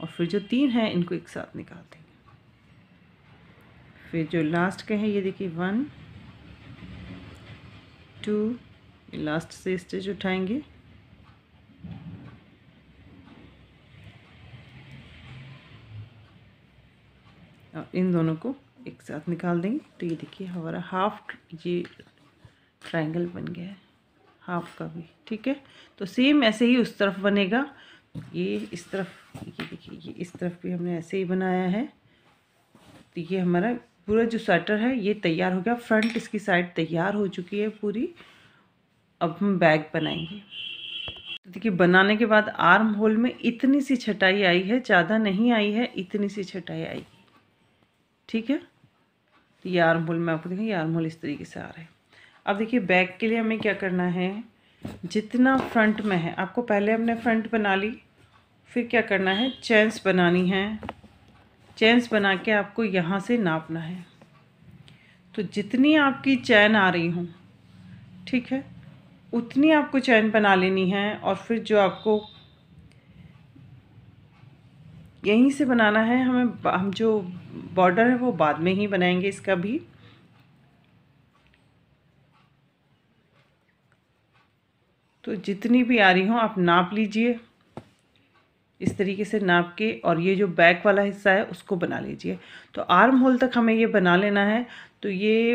और फिर जो तीन है इनको एक साथ निकाल देंगे फिर जो लास्ट के हैं ये देखिए वन टू लास्ट से स्टिच उठाएंगे और इन दोनों को एक साथ निकाल देंगे तो ये देखिए हमारा हाफ ये ट्राइंगल बन गया है हाफ का भी ठीक है तो सेम ऐसे ही उस तरफ बनेगा ये इस तरफ ये देखिए ये इस तरफ भी हमने ऐसे ही बनाया है तो ये हमारा पूरा जो स्वेटर है ये तैयार हो गया फ्रंट इसकी साइड तैयार हो चुकी है पूरी अब हम बैग बनाएंगे तो देखिए बनाने के बाद आर्म होल में इतनी सी छटाई आई है ज़्यादा नहीं आई है इतनी सी छटाई आई ठीक है तो ये आर्म होल मैं आपको दिखाई आर्म होल इस तरीके से आ रहा है अब देखिए बैक के लिए हमें क्या करना है जितना फ्रंट में है आपको पहले हमने फ्रंट बना ली फिर क्या करना है चैंस बनानी है चेंस बना के आपको यहाँ से नापना है तो जितनी आपकी चैन आ रही हूँ ठीक है उतनी आपको चैन बना लेनी है और फिर जो आपको यहीं से बनाना है हमें हम जो बॉर्डर है वो बाद में ही बनाएंगे इसका भी तो जितनी भी आ रही हो आप नाप लीजिए इस तरीके से नाप के और ये जो बैक वाला हिस्सा है उसको बना लीजिए तो आर्म होल तक हमें ये बना लेना है तो ये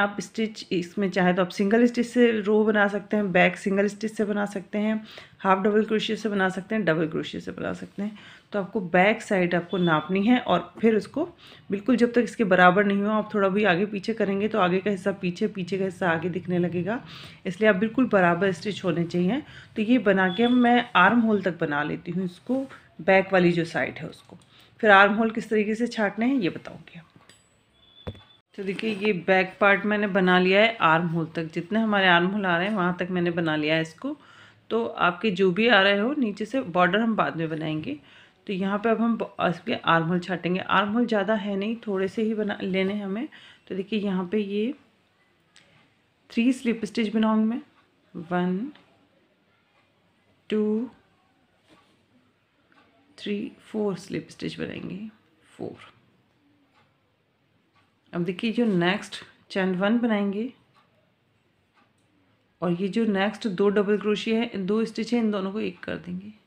आप स्टिच इसमें चाहे तो आप सिंगल स्टिच से रो बना सकते हैं बैक सिंगल स्टिच से बना सकते हैं हाफ डबल क्रोशिया से बना सकते हैं डबल क्रोशिया से बना सकते हैं तो आपको बैक साइड आपको नापनी है और फिर उसको बिल्कुल जब तक इसके बराबर नहीं हो आप थोड़ा भी आगे पीछे करेंगे तो आगे का हिस्सा पीछे पीछे का हिस्सा आगे दिखने लगेगा इसलिए आप बिल्कुल बराबर स्टिच होने चाहिए तो ये बना के मैं आर्म होल तक बना लेती हूँ इसको बैक वाली जो साइड है उसको फिर आर्म होल किस तरीके से छाटने हैं ये बताऊँगी आपको तो देखिए ये बैक पार्ट मैंने बना लिया है आर्म होल तक जितने हमारे आर्म होल आ रहे हैं वहाँ तक मैंने बना लिया है इसको तो आपके जो भी आ रहे हो नीचे से बॉर्डर हम बाद में बनाएंगे तो यहाँ पे अब हम इसके आर्म होल छाटेंगे आर्म होल ज़्यादा है नहीं थोड़े से ही बना लेने हमें तो देखिए यहाँ पे ये थ्री स्लिप स्टिच बनाऊंगी मैं one two three four slip stitch बनाएंगे फोर अब देखिए जो नेक्स्ट चैन वन बनाएंगे और ये जो नेक्स्ट दो डबल क्रोशिया है दो स्टिच है इन दोनों को एक कर देंगे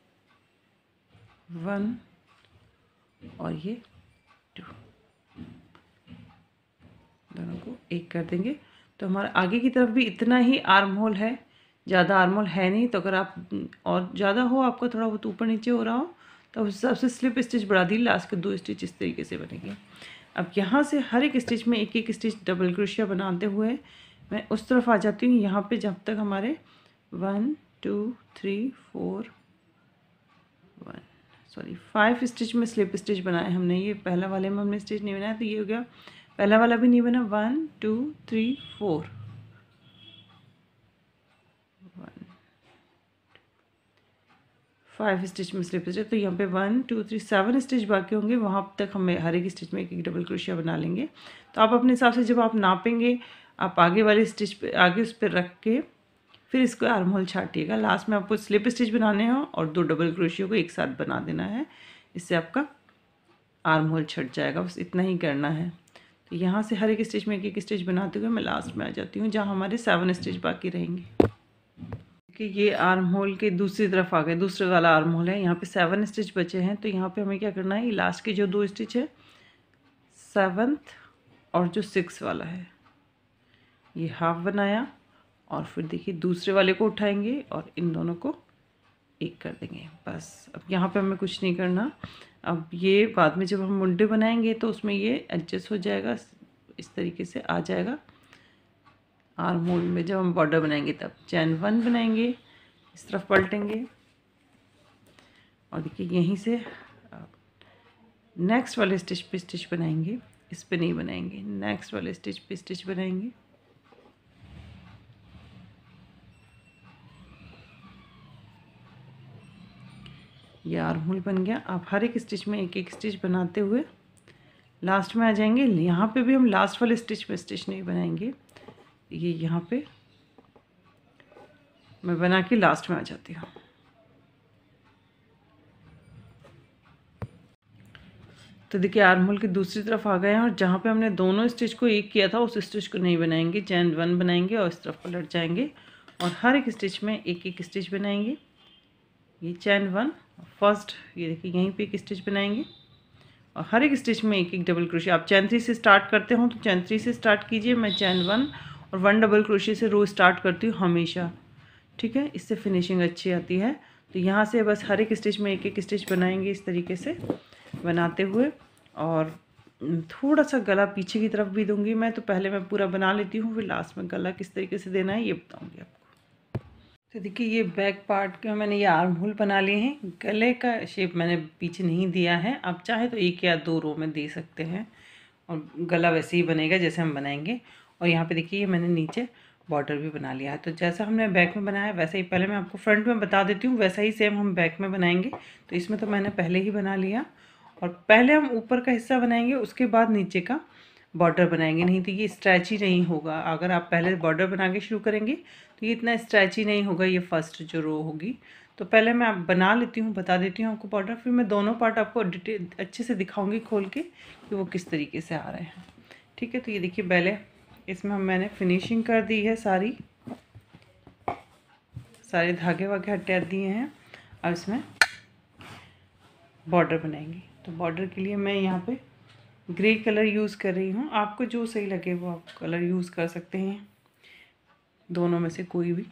वन और ये टू दोनों को एक कर देंगे तो हमारा आगे की तरफ भी इतना ही आर्म होल है ज़्यादा आर्म होल है नहीं तो अगर आप और ज़्यादा हो आपको थोड़ा बहुत ऊपर नीचे हो रहा हो तो उस हिसाब से स्लिप स्टिच बढ़ा दी लास्ट के दो स्टिच इस तरीके से बनेंगे अब यहाँ से हर एक स्टिच में एक एक स्टिच डबल क्रोशिया बनाते हुए मैं उस तरफ आ जाती हूँ यहाँ पे जब तक हमारे one two three four one sorry five stitch में स्लिप स्टिच बनाए हमने ये पहला वाले में हमने स्टिच नहीं बनाया तो ये हो गया पहला वाला भी नहीं बना one two three four five stitch में स्लिप स्टिच तो यहाँ पे one two three seven stitch बाकी होंगे वहाँ तक हमें हर एक स्टिच में एक एक डबल क्रोशिया बना लेंगे तो आप अपने हिसाब से जब आप नापेंगे आप आगे वाले स्टिच पे आगे उस पर रख के फिर इसको आर्म होल छाटिएगा लास्ट में आपको स्लिप स्टिच बनाने हो और दो डबल क्रोशियो को एक साथ बना देना है इससे आपका आर्म होल छट जाएगा बस इतना ही करना है तो यहाँ से हर एक स्टिच में एक एक स्टिच बनाते हुए मैं लास्ट में आ जाती हूँ जहाँ हमारे सेवन स्टिच बाकी रहेंगे कि ये आर्म होल के दूसरी तरफ आ गए दूसरे वाला आर्म होल है यहाँ पे सेवन स्टिच बचे हैं तो यहाँ पे हमें क्या करना है लास्ट के जो दो स्टिच है सेवन्थ और जो सिक्स वाला है ये हाफ बनाया और फिर देखिए दूसरे वाले को उठाएंगे और इन दोनों को एक कर देंगे बस अब यहाँ पे हमें कुछ नहीं करना अब ये बाद में जब हम मुंडे बनाएंगे तो उसमें ये एडजस्ट हो जाएगा इस तरीके से आ जाएगा आर मोल में जब हम बॉर्डर बनाएंगे तब चैन वन बनाएंगे इस तरफ पलटेंगे और देखिए यहीं से नेक्स्ट वाले स्टिच पे स्टिच बनाएंगे इस पे नहीं बनाएंगे नेक्स्ट वाले स्टिच पे स्टिच बनाएंगे ये आर्म होल बन गया आप हर एक स्टिच में एक एक स्टिच बनाते हुए लास्ट में आ जाएंगे यहाँ पे भी हम लास्ट वाले स्टिच पे स्टिच नहीं बनाएंगे ये यहाँ पे मैं बना के लास्ट में आ जाती हूँ तो देखिए आर्म होल की दूसरी तरफ आ गए हैं और जहाँ पे हमने दोनों स्टिच को एक किया था उस स्टिच को नहीं बनाएंगे चैन वन बनाएंगे और इस तरफ पलट जाएंगे और हर एक स्टिच में एक एक स्टिच बनाएंगे ये चैन वन फर्स्ट ये देखिए यहीं पे एक स्टिच बनाएंगे और हर एक स्टिच में एक एक डबल क्रोशे आप चैन थ्री से स्टार्ट करते हो तो चैन थ्री से स्टार्ट कीजिए मैं चैन वन और वन डबल क्रोशे से रो स्टार्ट करती हूँ हमेशा ठीक है इससे फिनिशिंग अच्छी आती है तो यहाँ से बस हर एक स्टिच में एक एक स्टिच बनाएंगे इस तरीके से बनाते हुए और थोड़ा सा गला पीछे की तरफ भी दूंगी मैं तो पहले मैं पूरा बना लेती हूँ फिर लास्ट में गला किस तरीके से देना है ये बताऊँगी आपको तो देखिए ये बैक पार्ट के मैंने ये आर्म होल बना लिए हैं गले का शेप मैंने पीछे नहीं दिया है आप चाहे तो एक या दो रो में दे सकते हैं और गला वैसे ही बनेगा जैसे हम बनाएंगे और यहाँ पे देखिए ये मैंने नीचे बॉर्डर भी बना लिया है तो जैसा हमने बैक में बनाया वैसे ही पहले मैं आपको फ्रंट में बता देती हूँ वैसा ही सेम हम बैक में बनाएंगे तो इसमें तो मैंने पहले ही बना लिया और पहले हम ऊपर का हिस्सा बनाएंगे उसके बाद नीचे का बॉर्डर बनाएंगे नहीं तो ये स्ट्रैची नहीं होगा अगर आप पहले बॉर्डर बना के शुरू करेंगे तो ये इतना स्ट्रैची नहीं होगा ये फर्स्ट जो रो होगी तो पहले मैं आप बना लेती हूँ बता देती हूँ आपको बॉर्डर फिर मैं दोनों पार्ट आपको डिटेल अच्छे से दिखाऊंगी खोल के कि वो किस तरीके से आ रहे हैं ठीक है तो ये देखिए पहले इसमें हम मैंने फिनिशिंग कर दी है सारी सारे धागे वागे हटा दिए हैं अब इसमें बॉर्डर बनाएंगे तो बॉर्डर के लिए मैं यहाँ पर ग्रे कलर यूज़ कर रही हूँ आपको जो सही लगे वो आप कलर यूज़ कर सकते हैं दोनों में से कोई भी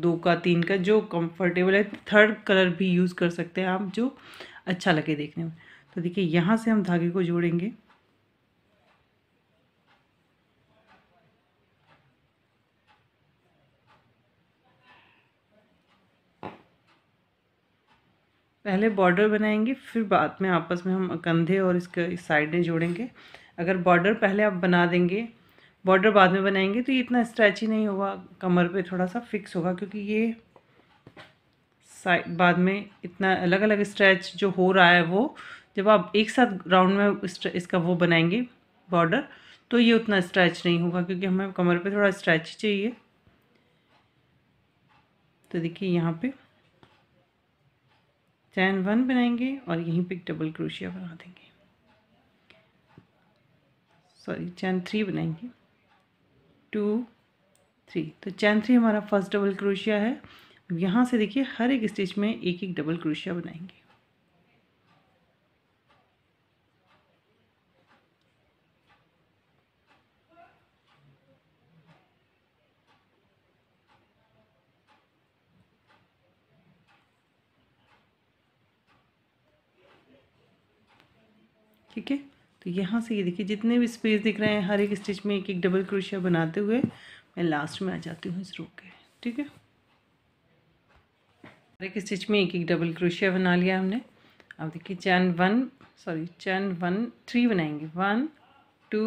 दो का तीन का जो कंफर्टेबल है थर्ड कलर भी यूज़ कर सकते हैं आप जो अच्छा लगे देखने में तो देखिए यहाँ से हम धागे को जोड़ेंगे पहले बॉर्डर बनाएंगे फिर बाद में आपस में हम कंधे और इसके साइडें जोड़ेंगे अगर बॉर्डर पहले आप बना देंगे बॉर्डर बाद में बनाएंगे तो ये इतना ही नहीं होगा कमर पे थोड़ा सा फिक्स होगा क्योंकि ये साइड बाद में इतना अलग अलग स्ट्रेच जो हो रहा है वो जब आप एक साथ राउंड में इसका वो बनाएंगे बॉर्डर तो ये उतना स्ट्रैच नहीं होगा क्योंकि हमें कमर पर थोड़ा स्ट्रैच चाहिए तो देखिए यहाँ पर चैन वन बनाएंगे और यहीं पे डबल क्रोशिया बना देंगे सॉरी चैन थ्री बनाएंगे टू थ्री तो चैन थ्री हमारा फर्स्ट डबल क्रोशिया है यहाँ से देखिए हर एक स्टिच में एक एक डबल क्रोशिया बनाएंगे ठीक है तो यहाँ से ये देखिए जितने भी स्पेस दिख रहे हैं हर एक स्टिच में एक एक डबल क्रोशिया बनाते हुए मैं लास्ट में आ जाती हूँ इस रो के ठीक है हर एक स्टिच में एक एक डबल क्रोशिया बना लिया हमने अब देखिए chain one sorry chain one three बनाएंगे वन टू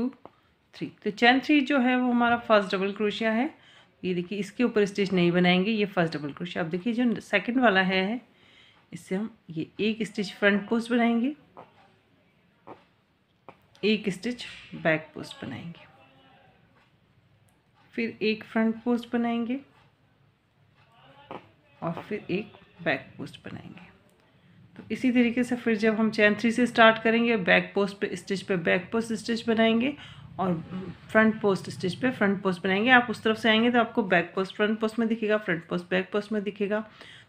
थ्री तो चैन थ्री जो है वो हमारा फर्स्ट डबल क्रोशिया है ये देखिए इसके ऊपर स्टिच नहीं बनाएंगे ये फर्स्ट डबल क्रोशिया अब देखिए जो सेकंड वाला है इससे हम ये एक स्टिच फ्रंट पोस्ट बनाएंगे एक स्टिच बैक पोस्ट बनाएंगे फिर एक फ्रंट पोस्ट बनाएंगे और फिर एक बैक पोस्ट बनाएंगे तो इसी तरीके से फिर जब हम चैन थ्री से स्टार्ट करेंगे बैक पोस्ट पे स्टिच पे बैक पोस्ट स्टिच बनाएंगे और फ्रंट पोस्ट स्टिच पे फ्रंट पोस्ट बनाएंगे आप उस तरफ से आएंगे तो आपको बैक पोस्ट फ्रंट पोस्ट में दिखेगा फ्रंट पोस्ट बैक पोस्ट में दिखेगा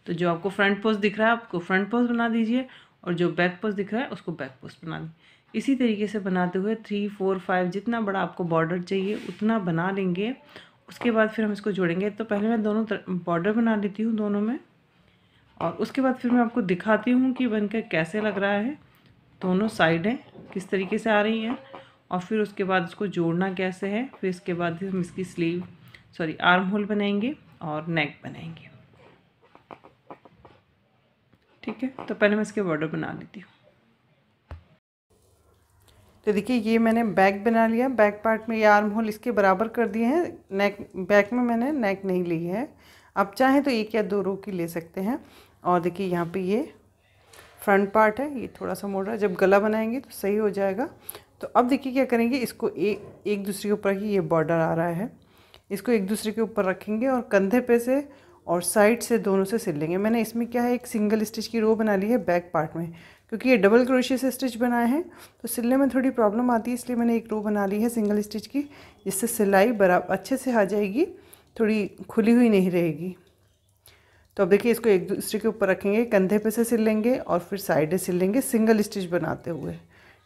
तो जो आपको फ्रंट पोस्ट दिख रहा है आपको फ्रंट पोस्ट बना दीजिए और जो बैक पोस्ट दिख रहा है उसको बैक पोस्ट बना दीजिए इसी तरीके से बनाते हुए थ्री फोर फाइव जितना बड़ा आपको बॉर्डर चाहिए उतना बना लेंगे उसके बाद फिर हम इसको जोड़ेंगे तो पहले मैं दोनों बॉर्डर बना लेती हूँ दोनों में और उसके बाद फिर मैं आपको दिखाती हूँ कि बनकर कैसे लग रहा है दोनों साइडें किस तरीके से आ रही हैं और फिर उसके बाद उसको जोड़ना कैसे है फिर इसके बाद हम इसकी स्लीव सॉरी आर्म होल बनाएंगे और नेक बनाएंगे ठीक है तो पहले मैं इसके बॉर्डर बना लेती हूँ तो देखिए ये मैंने बैक बना लिया बैक पार्ट में ये आर्म होल इसके बराबर कर दिए हैं नेक बैक में मैंने नेक नहीं ली है आप चाहें तो एक या दो रो की ले सकते हैं और देखिए यहाँ पे ये फ्रंट पार्ट है ये थोड़ा सा मोड़ रहा है जब गला बनाएंगे तो सही हो जाएगा तो अब देखिए क्या करेंगे इसको एक एक दूसरे के ऊपर ही ये बॉर्डर आ रहा है इसको एक दूसरे के ऊपर रखेंगे और कंधे पे से और साइड से दोनों से सिल लेंगे मैंने इसमें क्या है एक सिंगल स्टिच की रो बना ली है बैक पार्ट में क्योंकि ये डबल क्रोशिया से स्टिच बनाए हैं तो सिलने में थोड़ी प्रॉब्लम आती है इसलिए मैंने एक रो बना ली है सिंगल स्टिच की जिससे सिलाई बराबर अच्छे से आ जाएगी थोड़ी खुली हुई नहीं रहेगी तो अब देखिए इसको एक दूसरे के ऊपर रखेंगे कंधे पे से सिल लेंगे और फिर साइड सिल लेंगे सिंगल स्टिच बनाते हुए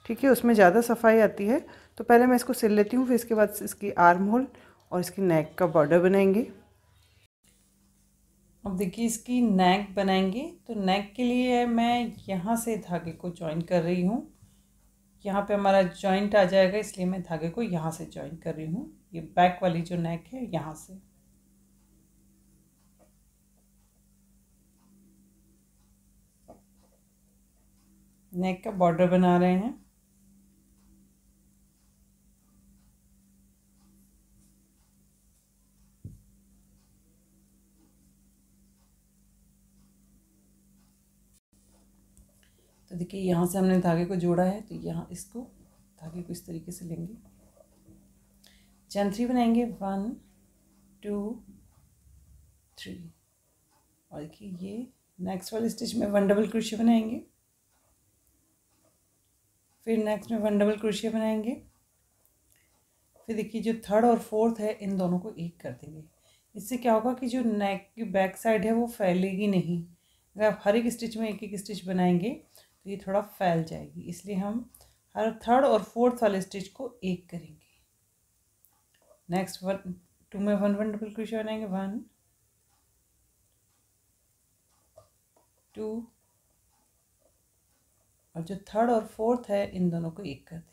ठीक है उसमें ज़्यादा सफाई आती है तो पहले मैं इसको सिल लेती हूँ फिर इसके बाद इसकी आर्म होल और इसकी नेक का बॉर्डर बनाएंगे अब देखिए इसकी नेक बनाएंगे तो नेक के लिए मैं यहाँ से धागे को ज्वाइन कर रही हूँ यहाँ पे हमारा जॉइंट आ जाएगा इसलिए मैं धागे को यहाँ से ज्वाइन कर रही हूँ ये बैक वाली जो नेक है यहाँ से नेक का बॉर्डर बना रहे हैं तो देखिए यहाँ से हमने धागे को जोड़ा है तो यहाँ इसको धागे को इस तरीके से लेंगे चंथरी बनाएंगे वन टू थ्री और देखिए ये नेक्स्ट वाले स्टिच में वन डबल क्रोशिया बनाएंगे फिर नेक्स्ट में वन डबल क्रोशिया बनाएंगे फिर देखिए जो थर्ड और फोर्थ है इन दोनों को एक कर देंगे इससे क्या होगा कि जो नेक की बैक साइड है वो फैलेगी नहीं अगर आप हर एक स्टिच में एक एक स्टिच बनाएंगे तो ये थोड़ा फैल जाएगी इसलिए हम हर थर्ड और फोर्थ वाले स्टिच को एक करेंगे नेक्स्ट वन टू में वन वन डबल क्रोशिया बनाएंगे वन टू और जो थर्ड और फोर्थ है इन दोनों को एक कर दें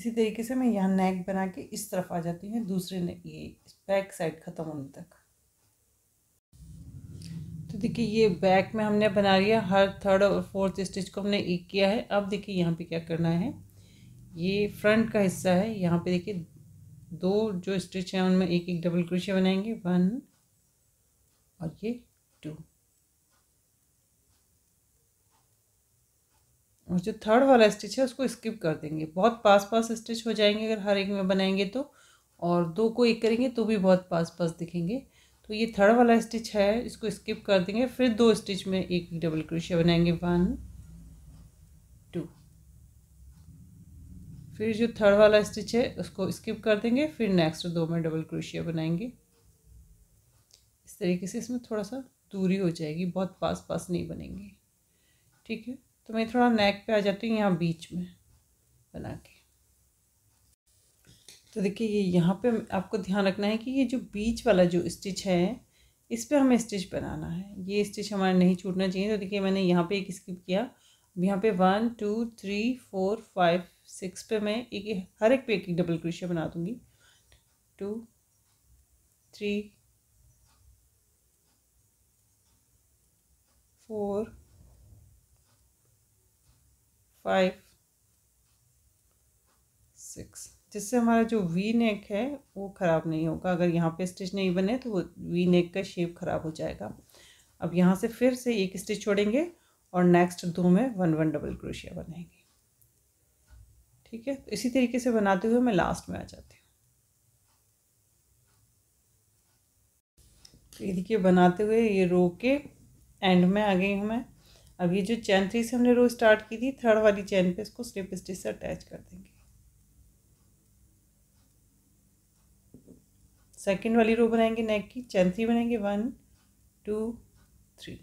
इसी तरीके से मैं यहाँ नेक बना के इस तरफ आ जाती हूँ दूसरे ये बैक साइड ख़त्म होने तक तो देखिए ये बैक में हमने बना लिया हर थर्ड और फोर्थ स्टिच को हमने एक किया है अब देखिए यहाँ पे क्या करना है ये फ्रंट का हिस्सा है यहाँ पे देखिए दो जो स्टिच हैं उनमें एक एक डबल क्रोशिया बनाएंगे वन और ये टू और जो थर्ड वाला स्टिच है उसको स्किप कर देंगे बहुत पास पास स्टिच हो जाएंगे अगर हर एक में बनाएंगे तो और दो को एक करेंगे तो भी बहुत पास पास दिखेंगे तो ये थर्ड वाला स्टिच है इसको स्किप कर देंगे फिर दो स्टिच में एक डबल क्रोशिया बनाएंगे वन टू फिर जो थर्ड वाला स्टिच है उसको स्किप कर देंगे फिर नेक्स्ट दो में डबल क्रोशिया बनाएंगे इस तरीके से इसमें थोड़ा सा दूरी हो जाएगी बहुत पास पास नहीं बनेंगे ठीक है तो मैं थोड़ा नेक पे आ जाती हूँ यहाँ बीच में बना के तो देखिए ये यहाँ पे आपको ध्यान रखना है कि ये जो बीच वाला जो स्टिच है इस पर हमें स्टिच बनाना है ये स्टिच हमारा नहीं छूटना चाहिए तो देखिए मैंने यहाँ पे एक स्किप किया अब यहाँ पे one two three four five six पे मैं एक हर एक पे एक डबल क्रोशिया बना दूँगी two three four five six जिससे हमारा जो वी नेक है वो ख़राब नहीं होगा अगर यहाँ पे स्टिच नहीं बने तो वो वी नेक का शेप ख़राब हो जाएगा अब यहाँ से फिर से एक स्टिच छोड़ेंगे और नेक्स्ट दो में वन वन डबल क्रोशिया बनाएंगे ठीक है तो इसी तरीके से बनाते हुए मैं लास्ट में आ जाती हूँ तो ये देखिए बनाते हुए ये रो के एंड में आ गई हूँ मैं अब ये जो चैन थ्री से हमने रो स्टार्ट की थी थर्ड वाली चैन पे इसको स्लिप स्टिच से अटैच कर देंगे सेकेंड वाली रो बनाएंगे नेक की चैन थ्री बनाएंगे वन टू थ्री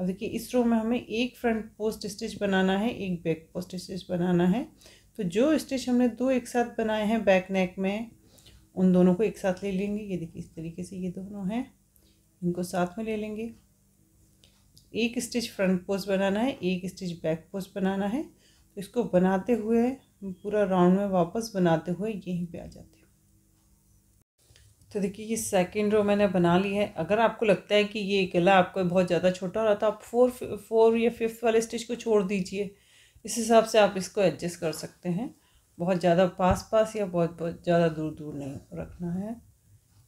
अब देखिए इस रो में हमें एक फ्रंट पोस्ट स्टिच बनाना है एक बैक पोस्ट स्टिच बनाना है तो जो स्टिच हमने दो एक साथ बनाए हैं बैक नेक में उन दोनों को एक साथ ले लेंगे ये देखिए इस तरीके से ये दोनों हैं इनको साथ में ले लेंगे एक स्टिच फ्रंट पोस्ट बनाना है एक स्टिच बैक पोस्ट बनाना है तो इसको बनाते हुए पूरा राउंड में वापस बनाते हुए यहीं पे आ जाते हैं तो देखिए ये सेकंड रो मैंने बना ली है अगर आपको लगता है कि ये गला आपको बहुत ज़्यादा छोटा हो रहा था तो आप फोर फोर या फिफ्थ वाले स्टिच को छोड़ दीजिए इस हिसाब से आप इसको एडजस्ट कर सकते हैं बहुत ज़्यादा पास पास या बहुत बहुत ज़्यादा दूर दूर नहीं रखना है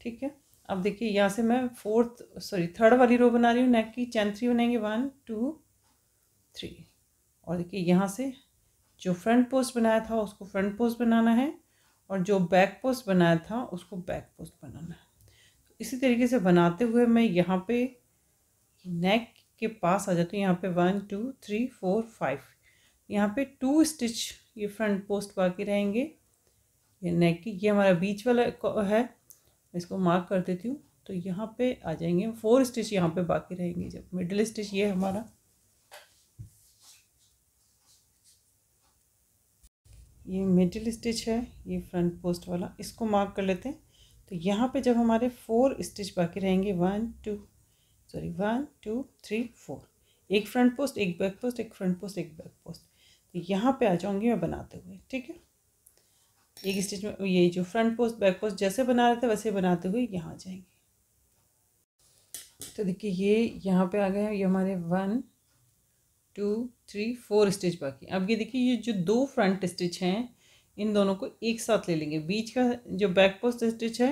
ठीक है अब देखिए यहाँ से मैं फोर्थ सॉरी थर्ड वाली रो बना रही हूँ नेक की चैन थ्री बनाएंगे वन टू थ्री और देखिए यहाँ से जो फ्रंट पोस्ट बनाया था उसको फ्रंट पोस्ट बनाना है और जो बैक पोस्ट बनाया था उसको बैक पोस्ट बनाना है तो इसी तरीके से बनाते हुए मैं यहाँ पे नेक के पास आ जाती हूँ यहाँ पे one two three four five यहाँ पे टू स्टिच ये फ्रंट पोस्ट बाकी रहेंगे ये नेक की ये हमारा बीच वाला है मैं इसको मार्क कर देती हूँ तो यहाँ पे आ जाएंगे फोर स्टिच यहाँ पे बाकी रहेंगे जब मिडिल स्टिच ये हमारा ये मिडिल स्टिच है ये फ्रंट पोस्ट वाला इसको मार्क कर लेते हैं तो यहाँ पे जब हमारे फोर स्टिच बाकी रहेंगे one two sorry one two three four एक फ्रंट पोस्ट एक बैक पोस्ट एक फ्रंट पोस्ट एक बैक पोस्ट तो यहाँ पे आ जाऊँगी मैं बनाते हुए ठीक है एक स्टिच में ये जो फ्रंट पोस्ट बैक पोस्ट जैसे बना रहे थे वैसे बनाते हुए यहाँ जाएंगे तो देखिए ये यहाँ पे आ गए ये हमारे one two three four stitch बाकी अब ये देखिए ये जो दो फ्रंट स्टिच हैं इन दोनों को एक साथ ले लेंगे बीच का जो बैक पोस्ट स्टिच है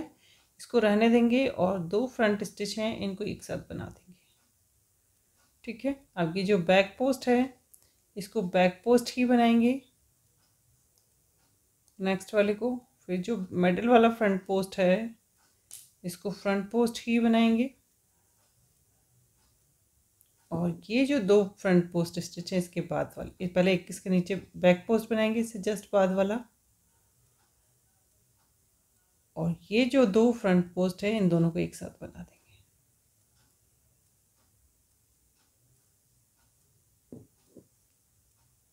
इसको रहने देंगे और दो फ्रंट स्टिच हैं इनको एक साथ बना देंगे ठीक है अब ये जो बैक पोस्ट है इसको बैक पोस्ट ही बनाएंगे नेक्स्ट वाले को फिर जो मेडल वाला फ्रंट पोस्ट है इसको फ्रंट पोस्ट ही बनाएंगे और ये जो दो फ्रंट पोस्ट स्टिच हैं इसके बाद वाले पहले एक इसके नीचे बैक पोस्ट बनाएंगे इससे जस्ट बाद वाला और ये जो दो फ्रंट पोस्ट हैं इन दोनों को एक साथ बना देंगे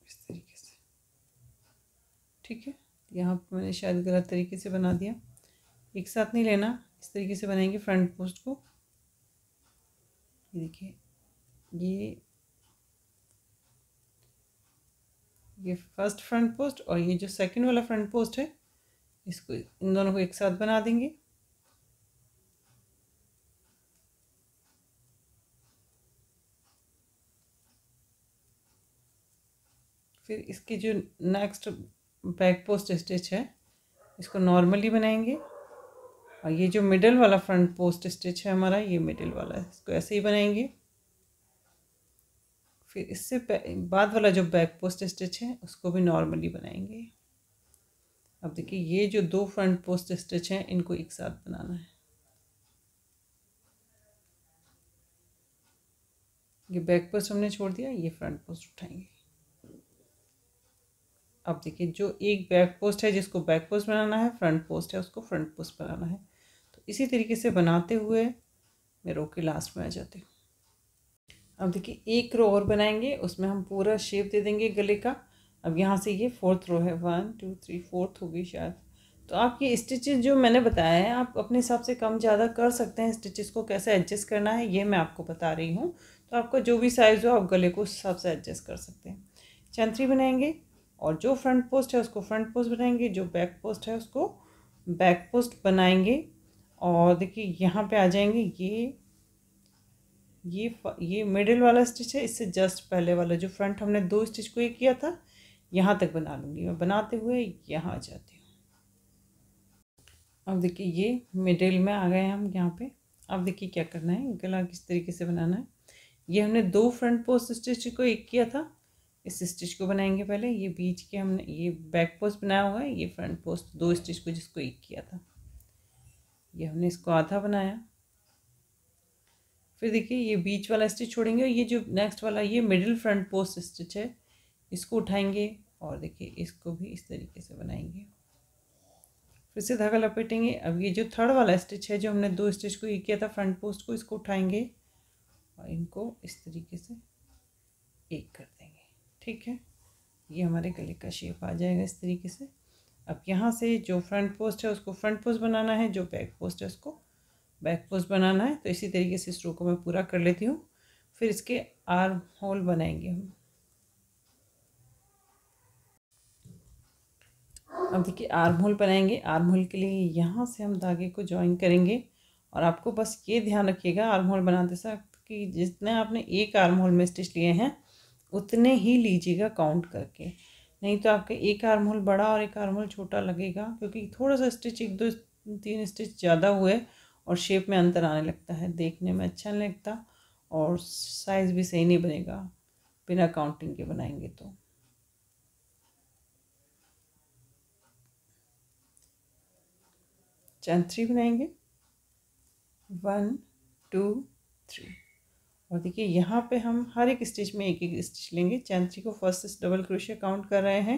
इस तरीके से ठीक है यहाँ पर मैंने शायद गलत तरीके से बना दिया एक साथ नहीं लेना इस तरीके से बनाएंगे फ्रंट पोस्ट को ये देखिए ये ये फर्स्ट फ्रंट पोस्ट और ये जो सेकंड वाला फ्रंट पोस्ट है इसको इन दोनों को एक साथ बना देंगे फिर इसके जो नेक्स्ट बैक पोस्ट स्टिच है इसको नॉर्मली बनाएंगे और ये जो मिडल वाला फ्रंट पोस्ट स्टिच है हमारा ये मिडल वाला है इसको ऐसे ही बनाएंगे फिर इससे बाद वाला जो बैक पोस्ट स्टिच है उसको भी नॉर्मली बनाएंगे अब देखिए ये जो दो फ्रंट पोस्ट स्टिच हैं इनको एक साथ बनाना है ये बैक पोस्ट हमने छोड़ दिया ये फ्रंट पोस्ट उठाएंगे अब देखिए जो एक बैक पोस्ट है जिसको बैक पोस्ट बनाना है फ्रंट पोस्ट है उसको फ्रंट पोस्ट बनाना है तो इसी तरीके से बनाते हुए मैं रो के लास्ट में आ जाती हूँ अब देखिए एक रो और बनाएंगे उसमें हम पूरा शेप दे देंगे गले का अब यहाँ से ये फोर्थ रो है वन टू थ्री फोर्थ होगी शायद तो आप ये स्टिचेस जो मैंने बताया है आप अपने हिसाब से कम ज़्यादा कर सकते हैं स्टिचेस को कैसे एडजस्ट करना है ये मैं आपको बता रही हूँ तो आपका जो भी साइज़ हो आप गले को उस हिसाब से एडजस्ट कर सकते हैं चंथरी बनाएंगे और जो फ्रंट पोस्ट है उसको फ्रंट पोस्ट बनाएंगे जो बैक पोस्ट है उसको बैक पोस्ट बनाएंगे और देखिए यहाँ पे आ जाएंगे ये ये ये मिडिल वाला स्टिच है इससे जस्ट पहले वाला जो फ्रंट हमने दो स्टिच को ये किया था यहाँ तक बना लूँगी मैं बनाते हुए यहाँ आ जाती हूँ अब देखिए ये मिडिल में आ गए हम यहाँ पे अब देखिए क्या करना है गला किस तरीके से बनाना है ये हमने दो फ्रंट पोस्ट स्टिच को एक किया था इस स्टिच को बनाएंगे पहले ये बीच के हमने ये बैक पोस्ट बनाया हुआ है ये फ्रंट पोस्ट दो स्टिच को जिसको एक किया था ये हमने इसको आधा बनाया फिर देखिए ये बीच वाला स्टिच छोड़ेंगे और ये जो नेक्स्ट वाला ये मिडिल फ्रंट पोस्ट स्टिच है इसको उठाएंगे और देखिए इसको भी इस तरीके से बनाएंगे फिर से धागा लपेटेंगे अब ये जो थर्ड वाला स्टिच है जो हमने दो स्टिच को ये किया था फ्रंट पोस्ट को इसको उठाएंगे और इनको इस तरीके से एक कर ठीक है ये हमारे गले का शेप आ जाएगा इस तरीके से अब यहाँ से जो फ्रंट पोस्ट है उसको फ्रंट पोस्ट बनाना है जो बैक पोस्ट है उसको बैक पोस्ट बनाना है तो इसी तरीके से इस रो को मैं पूरा कर लेती हूँ फिर इसके आर्म होल बनाएंगे हम अब देखिए आर्म होल बनाएंगे आर्म होल के लिए यहाँ से हम धागे को ज्वाइन करेंगे और आपको बस ये ध्यान रखिएगा आर्म होल बनाते वक्त कि जितने आपने एक आर्म होल में स्टिच लिए हैं उतने ही लीजिएगा काउंट करके नहीं तो आपका एक आर्महोल बड़ा और एक आर्महोल छोटा लगेगा क्योंकि थोड़ा सा स्टिच एक दो तीन स्टिच ज़्यादा हुए और शेप में अंतर आने लगता है देखने में अच्छा नहीं लगता और साइज़ भी सही नहीं बनेगा बिना काउंटिंग के बनाएंगे तो चंद थ्री बनाएंगे वन टू थ्री और देखिए यहाँ पे हम हर एक स्टिच में एक एक स्टिच लेंगे चैन थ्री को फर्स्ट डबल क्रोशिया काउंट कर रहे हैं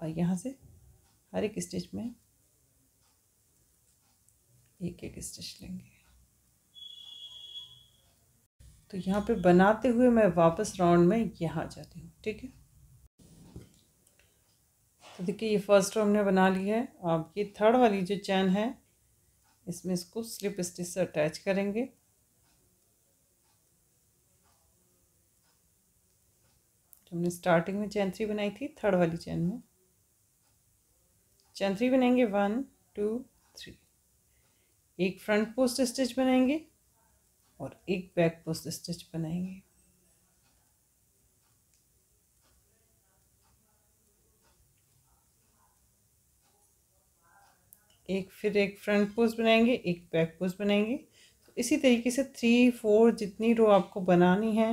और यहाँ से हर एक स्टिच में एक एक स्टिच लेंगे तो यहाँ पे बनाते हुए मैं वापस राउंड में यहाँ जाती हूँ ठीक है तो देखिए ये फर्स्ट हमने बना ली है अब ये थर्ड वाली जो चैन है इसमें इसको स्लिप स्टिच से अटैच करेंगे तो हमने स्टार्टिंग में चैन थ्री बनाई थी थर्ड वाली चैन में चैन थ्री बनाएंगे वन टू थ्री एक फ्रंट पोस्ट स्टिच बनाएंगे और एक बैक पोस्ट स्टिच बनाएंगे एक फिर एक फ्रंट पोस्ट बनाएंगे एक बैक पोस्ट बनाएंगे तो इसी तरीके से थ्री फोर जितनी रो आपको बनानी है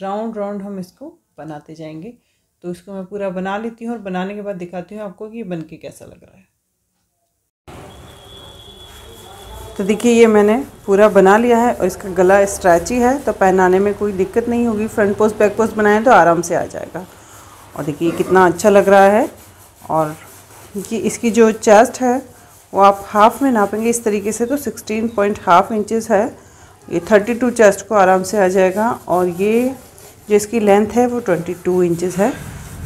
राउंड राउंड हम इसको बनाते जाएंगे तो इसको मैं पूरा बना लेती हूँ और बनाने के बाद दिखाती हूँ आपको कि ये बन के कैसा लग रहा है तो देखिए ये मैंने पूरा बना लिया है और इसका गला स्ट्रैची है तो पहनाने में कोई दिक्कत नहीं होगी फ्रंट पोस्ट बैक पोस्ट बनाएं तो आराम से आ जाएगा और देखिए कितना अच्छा लग रहा है और ये इसकी जो चेस्ट है वो आप हाफ़ में नापेंगे इस तरीके से तो सिक्सटीन पॉइंट हाफ इंचज़ है ये थर्टी टू चेस्ट को आराम से आ जाएगा और ये जो इसकी लेंथ है वो 22 इंचेस है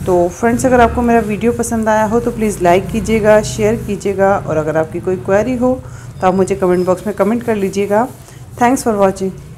तो फ्रेंड्स अगर आपको मेरा वीडियो पसंद आया हो तो प्लीज़ लाइक कीजिएगा शेयर कीजिएगा और अगर आपकी कोई क्वेरी हो तो आप मुझे कमेंट बॉक्स में कमेंट कर लीजिएगा थैंक्स फॉर वॉचिंग